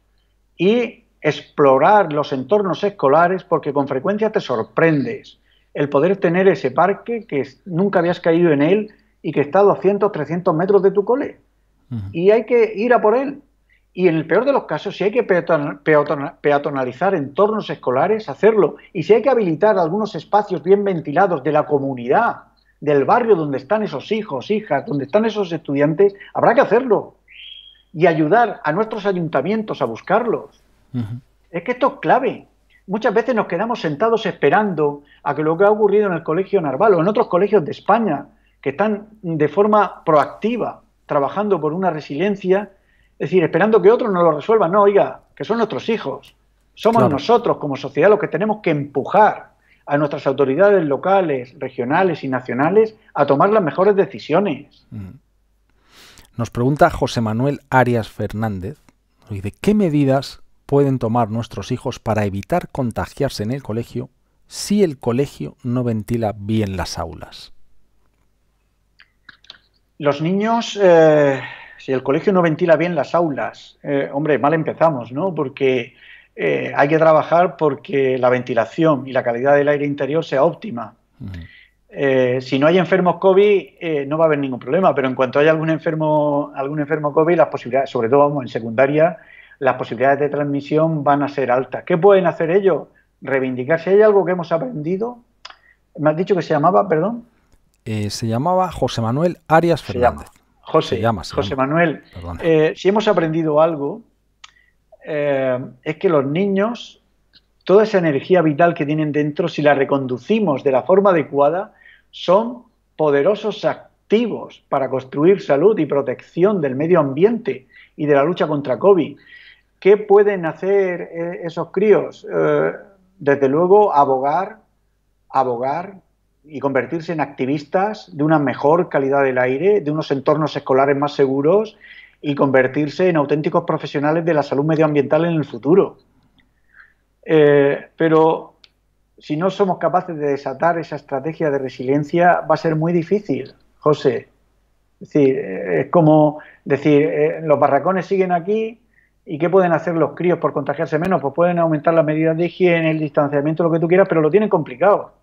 y explorar los entornos escolares porque con frecuencia te sorprendes el poder tener ese parque que nunca habías caído en él y que está a 200, 300 metros de tu cole. Y hay que ir a por él. Y en el peor de los casos, si hay que peatonalizar entornos escolares, hacerlo. Y si hay que habilitar algunos espacios bien ventilados de la comunidad, del barrio donde están esos hijos, hijas, donde están esos estudiantes, habrá que hacerlo y ayudar a nuestros ayuntamientos a buscarlos. Es que esto es clave. Muchas veces nos quedamos sentados esperando a que lo que ha ocurrido en el Colegio Narval o en otros colegios de España, que están de forma proactiva trabajando por una resiliencia, es decir, esperando que otros nos lo resuelvan. No, oiga, que son nuestros hijos. Somos nosotros como sociedad los que tenemos que empujar a nuestras autoridades locales, regionales y nacionales a tomar las mejores decisiones. Nos pregunta José Manuel Arias Fernández, y de ¿qué medidas pueden tomar nuestros hijos para evitar contagiarse en el colegio si el colegio no ventila bien las aulas? Los niños, eh, si el colegio no ventila bien las aulas, eh, hombre, mal empezamos, ¿no? Porque eh, hay que trabajar porque la ventilación y la calidad del aire interior sea óptima. Eh, si no hay enfermos COVID, eh, no va a haber ningún problema, pero en cuanto haya algún enfermo, algún enfermo COVID, las posibilidades, sobre todo vamos, en secundaria, las posibilidades de transmisión van a ser altas. ¿Qué pueden hacer ellos? ...reivindicar, si ¿Hay algo que hemos aprendido? ¿Me has dicho que se llamaba, perdón? Eh, se llamaba José Manuel Arias Fernández. José, se llama, José Manuel, si hemos aprendido algo, es que los niños, toda esa energía vital que tienen dentro, si la reconducimos de la forma adecuada, son poderosos activos para construir salud y protección del medio ambiente y de la lucha contra COVID. ¿Qué pueden hacer eh, esos críos? Eh, desde luego, abogar, abogar y convertirse en activistas de una mejor calidad del aire, de unos entornos escolares más seguros y convertirse en auténticos profesionales de la salud medioambiental en el futuro. Eh, pero si no somos capaces de desatar esa estrategia de resiliencia, va a ser muy difícil, José. Es decir, es como decir, eh, los barracones siguen aquí y qué pueden hacer los críos por contagiarse menos. Pues pueden aumentar las medidas de higiene, el distanciamiento, lo que tú quieras, pero lo tienen complicado.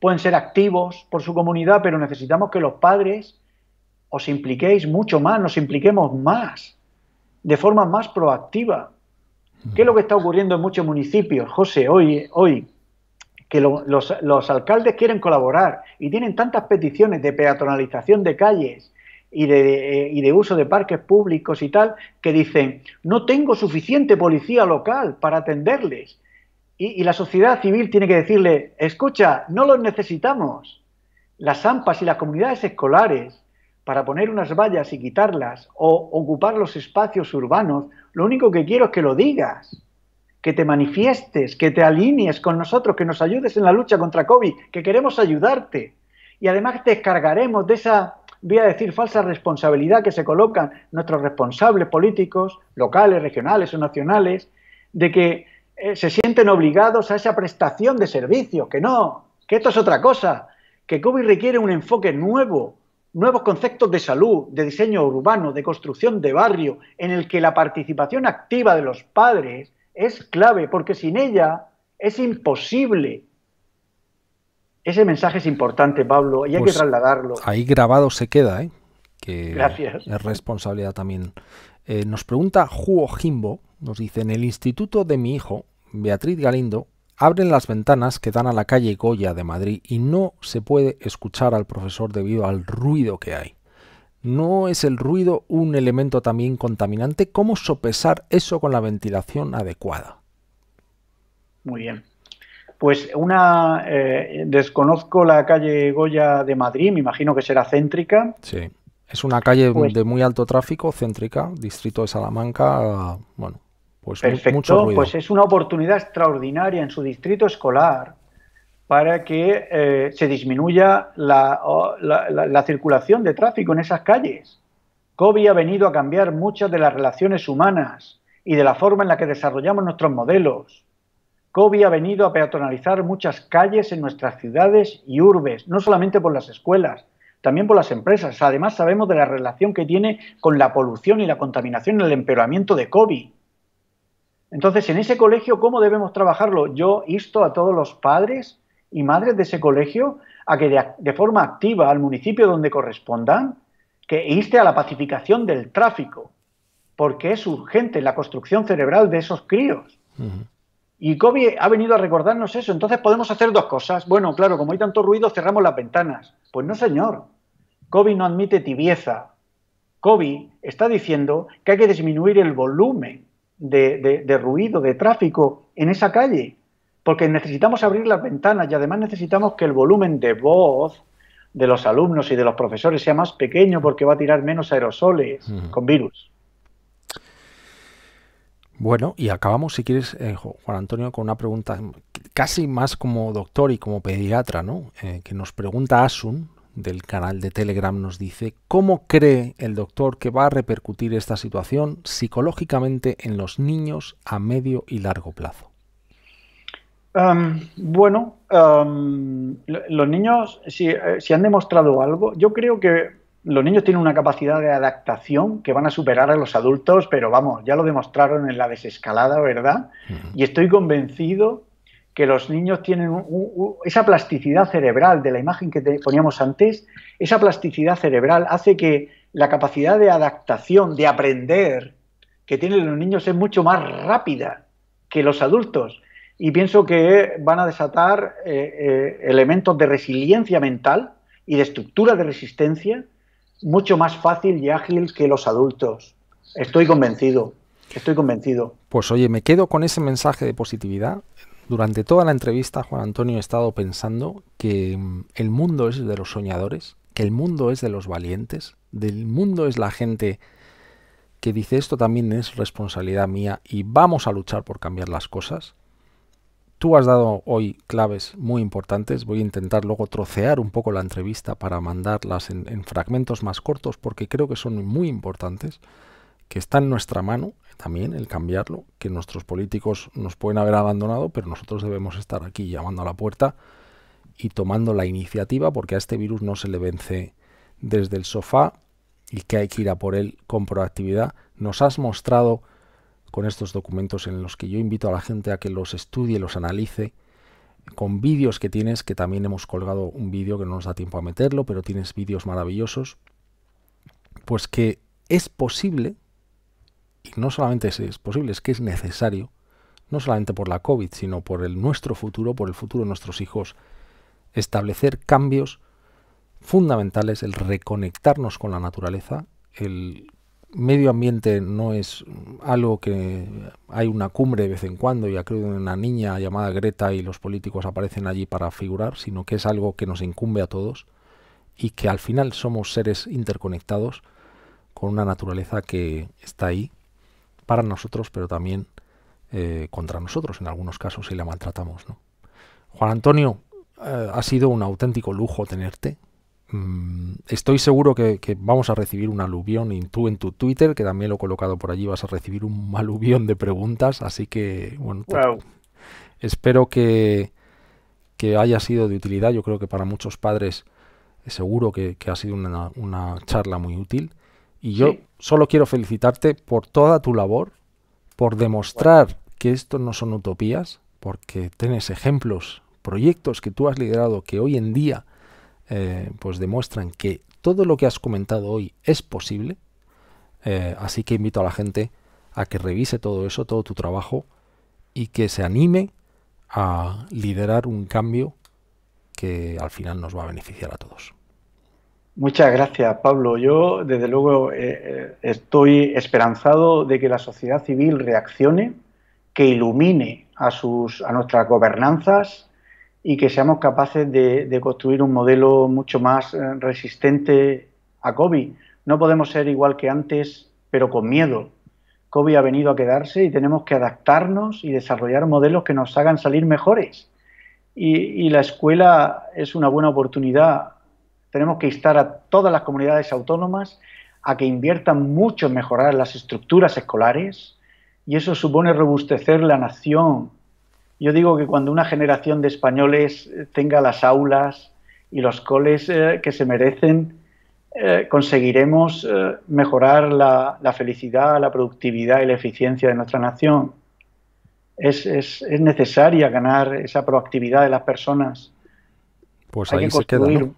Pueden ser activos por su comunidad, pero necesitamos que los padres os impliquéis mucho más, nos impliquemos más, de forma más proactiva. ¿Qué es lo que está ocurriendo en muchos municipios, José, hoy? hoy? que los, alcaldes quieren colaborar y tienen tantas peticiones de peatonalización de calles eh, y de, uso de parques públicos y tal, que dicen, no tengo suficiente policía local para atenderles. Y, y, la sociedad civil tiene que decirle, escucha, no los necesitamos. Las AMPAs y las comunidades escolares, para poner unas vallas y quitarlas o ocupar los espacios urbanos, lo único que quiero es que lo digas que te manifiestes, que te alinees con nosotros, que nos ayudes en la lucha contra COVID, que queremos ayudarte. Y además te descargaremos de esa, voy a decir, falsa responsabilidad que se colocan nuestros responsables políticos, locales, regionales o nacionales, de que eh, se sienten obligados a esa prestación de servicios, que no, que esto es otra cosa, que COVID requiere un enfoque nuevo, nuevos conceptos de salud, de diseño urbano, de construcción de barrio, en el que la participación activa de los padres es clave, porque sin ella es imposible. Ese mensaje es importante, Pablo, y hay que pues trasladarlo. Ahí grabado se queda, ¿eh? Que Es responsabilidad también. Eh, nos pregunta Juo Jimbo, nos dice, en el instituto de mi hijo, Beatriz Galindo, abren las ventanas que dan a la calle Goya de Madrid y no se puede escuchar al profesor debido al ruido que hay. ¿No es el ruido un elemento también contaminante? ¿Cómo sopesar eso con la ventilación adecuada? Muy bien. Pues una, eh, desconozco la calle Goya de Madrid, me imagino que será céntrica. Sí, es una calle pues de muy alto tráfico, céntrica, distrito de Salamanca, bueno, pues mucho Pues es una oportunidad extraordinaria en su distrito escolar para que eh, se disminuya oh, la, circulación de tráfico en esas calles. COVID ha venido a cambiar muchas de las relaciones humanas y de la forma en la que desarrollamos nuestros modelos. COVID ha venido a peatonalizar muchas calles en nuestras ciudades y urbes, no solamente por las escuelas, también por las empresas. Además sabemos de la relación que tiene con la polución y la contaminación en el empeoramiento de COVID. Entonces, en ese colegio, ¿cómo debemos trabajarlo? Yo insto a todos los padres y madres de ese colegio a que de, forma activa al municipio donde correspondan, que inste a la pacificación del tráfico, porque es urgente la construcción cerebral de esos críos. Y Kobe ha venido a recordarnos eso. Entonces podemos hacer dos cosas. Bueno, claro, como hay tanto ruido, cerramos las ventanas. Pues no, señor. Kobe no admite tibieza. Kobe está diciendo que hay que disminuir el volumen de ruido, de tráfico en esa calle porque necesitamos abrir las ventanas y además necesitamos que el volumen de voz de los alumnos y de los profesores sea más pequeño porque va a tirar menos aerosoles con virus. Bueno, y acabamos, si quieres, eh, Juan Antonio, con una pregunta casi más como doctor y como pediatra, ¿no? Eh, que nos pregunta Asun, del canal de Telegram, nos dice, ¿cómo cree el doctor que va a repercutir esta situación psicológicamente en los niños a medio y largo plazo? bueno, los niños, eh, si, han demostrado algo, yo creo que los niños tienen una capacidad de adaptación que van a superar a los adultos, pero vamos, ya lo demostraron en la desescalada, ¿verdad? Y estoy convencido que los niños tienen esa plasticidad cerebral de la imagen que te poníamos antes, esa plasticidad cerebral hace que la capacidad de adaptación, de aprender que tienen los niños es mucho más rápida que los adultos y pienso que van a desatar eh, eh, elementos de resiliencia mental y de estructura de resistencia mucho más fácil y ágil que los adultos. Estoy convencido, estoy convencido. Pues oye, me quedo con ese mensaje de positividad. Durante toda la entrevista, Juan Antonio, he estado pensando que mm, el mundo es de los soñadores, que el mundo es de los valientes, del mundo es la gente que dice esto también es responsabilidad mía y vamos a luchar por cambiar las cosas Tú has dado hoy claves muy importantes. Voy a intentar luego trocear un poco la entrevista para mandarlas en, fragmentos más cortos porque creo que son muy importantes, que está en nuestra mano también el cambiarlo, que nuestros políticos nos pueden haber abandonado, pero nosotros debemos estar aquí llamando a la puerta y tomando la iniciativa porque a este virus no se le vence desde el sofá y que hay que ir a por él con proactividad. Nos has mostrado con estos documentos en los que yo invito a la gente a que los estudie, los analice, con vídeos que tienes, que también hemos colgado un vídeo que no nos da tiempo a meterlo, pero tienes vídeos maravillosos, pues que es posible, y no solamente es, posible, es que es necesario, no solamente por la COVID, sino por el nuestro futuro, por el futuro de nuestros hijos, establecer cambios fundamentales, el reconectarnos con la naturaleza, el medio ambiente no es algo que hay una cumbre de vez en cuando, y creo una niña llamada Greta y los políticos aparecen allí para figurar, sino que es algo que nos incumbe a todos y que al final somos seres interconectados con una naturaleza que está ahí para nosotros, pero también eh, contra nosotros en algunos casos si la maltratamos. ¿no? Juan Antonio, eh, ha sido un auténtico lujo tenerte. Mm, estoy seguro que, vamos a recibir un aluvión y tú en tu Twitter, que también lo he colocado por allí, vas a recibir un aluvión de preguntas, así que bueno, pues, espero que, haya sido de utilidad. Yo creo que para muchos padres eh, seguro que, ha sido una, charla muy útil. Y yo solo quiero felicitarte por toda tu labor, por demostrar que esto no son utopías, porque tienes ejemplos, proyectos que tú has liderado que hoy en día eh, pues demuestran que todo lo que has comentado hoy es posible. Eh, así que invito a la gente a que revise todo eso, todo tu trabajo y que se anime a liderar un cambio que al final nos va a beneficiar a todos. Muchas gracias, Pablo. Yo, desde luego, eh, estoy esperanzado de que la sociedad civil reaccione, que ilumine a, sus, a nuestras gobernanzas, y que seamos capaces de, construir un modelo mucho más eh, resistente a COVID. No podemos ser igual que antes, pero con miedo. COVID ha venido a quedarse y tenemos que adaptarnos y desarrollar modelos que nos hagan salir mejores. Y, y la escuela es una buena oportunidad. Tenemos que instar a todas las comunidades autónomas a que inviertan mucho en mejorar las estructuras escolares y eso supone robustecer la nación, yo digo que cuando una generación de españoles eh, tenga las aulas y los coles eh, que se merecen, eh, conseguiremos mejorar la, felicidad, la productividad y la eficiencia de nuestra nación. Es, necesaria ganar esa proactividad de las personas. Pues Hay ahí que construir, se queda,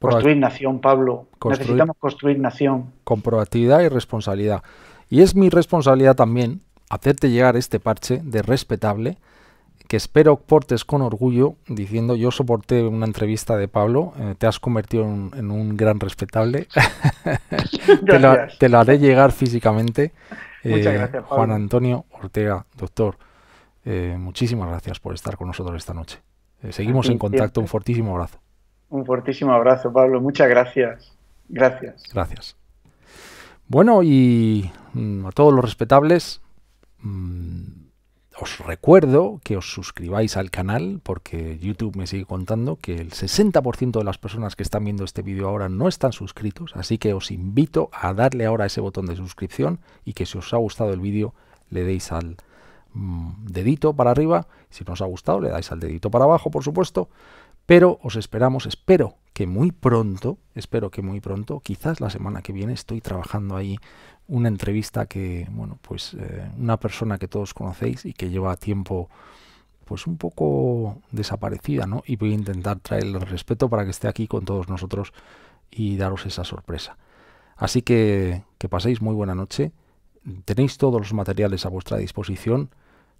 Construir nación, Pablo. Necesitamos construir nación. Con proactividad y responsabilidad. Y es mi responsabilidad también hacerte llegar este parche de respetable que espero portes con orgullo, diciendo yo soporté una entrevista de Pablo, eh, te has convertido en, un gran respetable, te, la haré llegar físicamente. Muchas eh, gracias, Juan Antonio Ortega, doctor, eh, muchísimas gracias por estar con nosotros esta noche. seguimos en contacto, un fortísimo abrazo. Un fortísimo abrazo, Pablo, muchas gracias. Gracias. Gracias. Bueno, y mm, a todos los respetables... Mm, os recuerdo que os suscribáis al canal porque YouTube me sigue contando que el 60% de las personas que están viendo este vídeo ahora no están suscritos, así que os invito a darle ahora ese botón de suscripción y que si os ha gustado el vídeo le deis al mm, dedito para arriba, si no os ha gustado le dais al dedito para abajo, por supuesto, pero os esperamos, espero que muy pronto, espero que muy pronto, quizás la semana que viene estoy trabajando ahí una entrevista que, bueno, pues eh, una persona que todos conocéis y que lleva tiempo pues un poco desaparecida, ¿no? Y voy a intentar traer el respeto para que esté aquí con todos nosotros y daros esa sorpresa. Así que que paséis muy buena noche. Tenéis todos los materiales a vuestra disposición.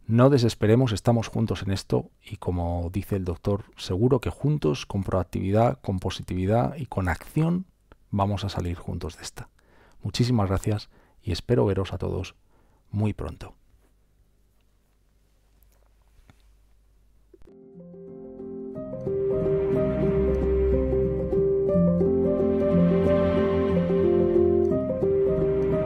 No desesperemos, estamos juntos en esto y como dice el doctor, seguro que juntos, con proactividad, con positividad y con acción, vamos a salir juntos de esta. Muchísimas gracias y espero veros a todos muy pronto.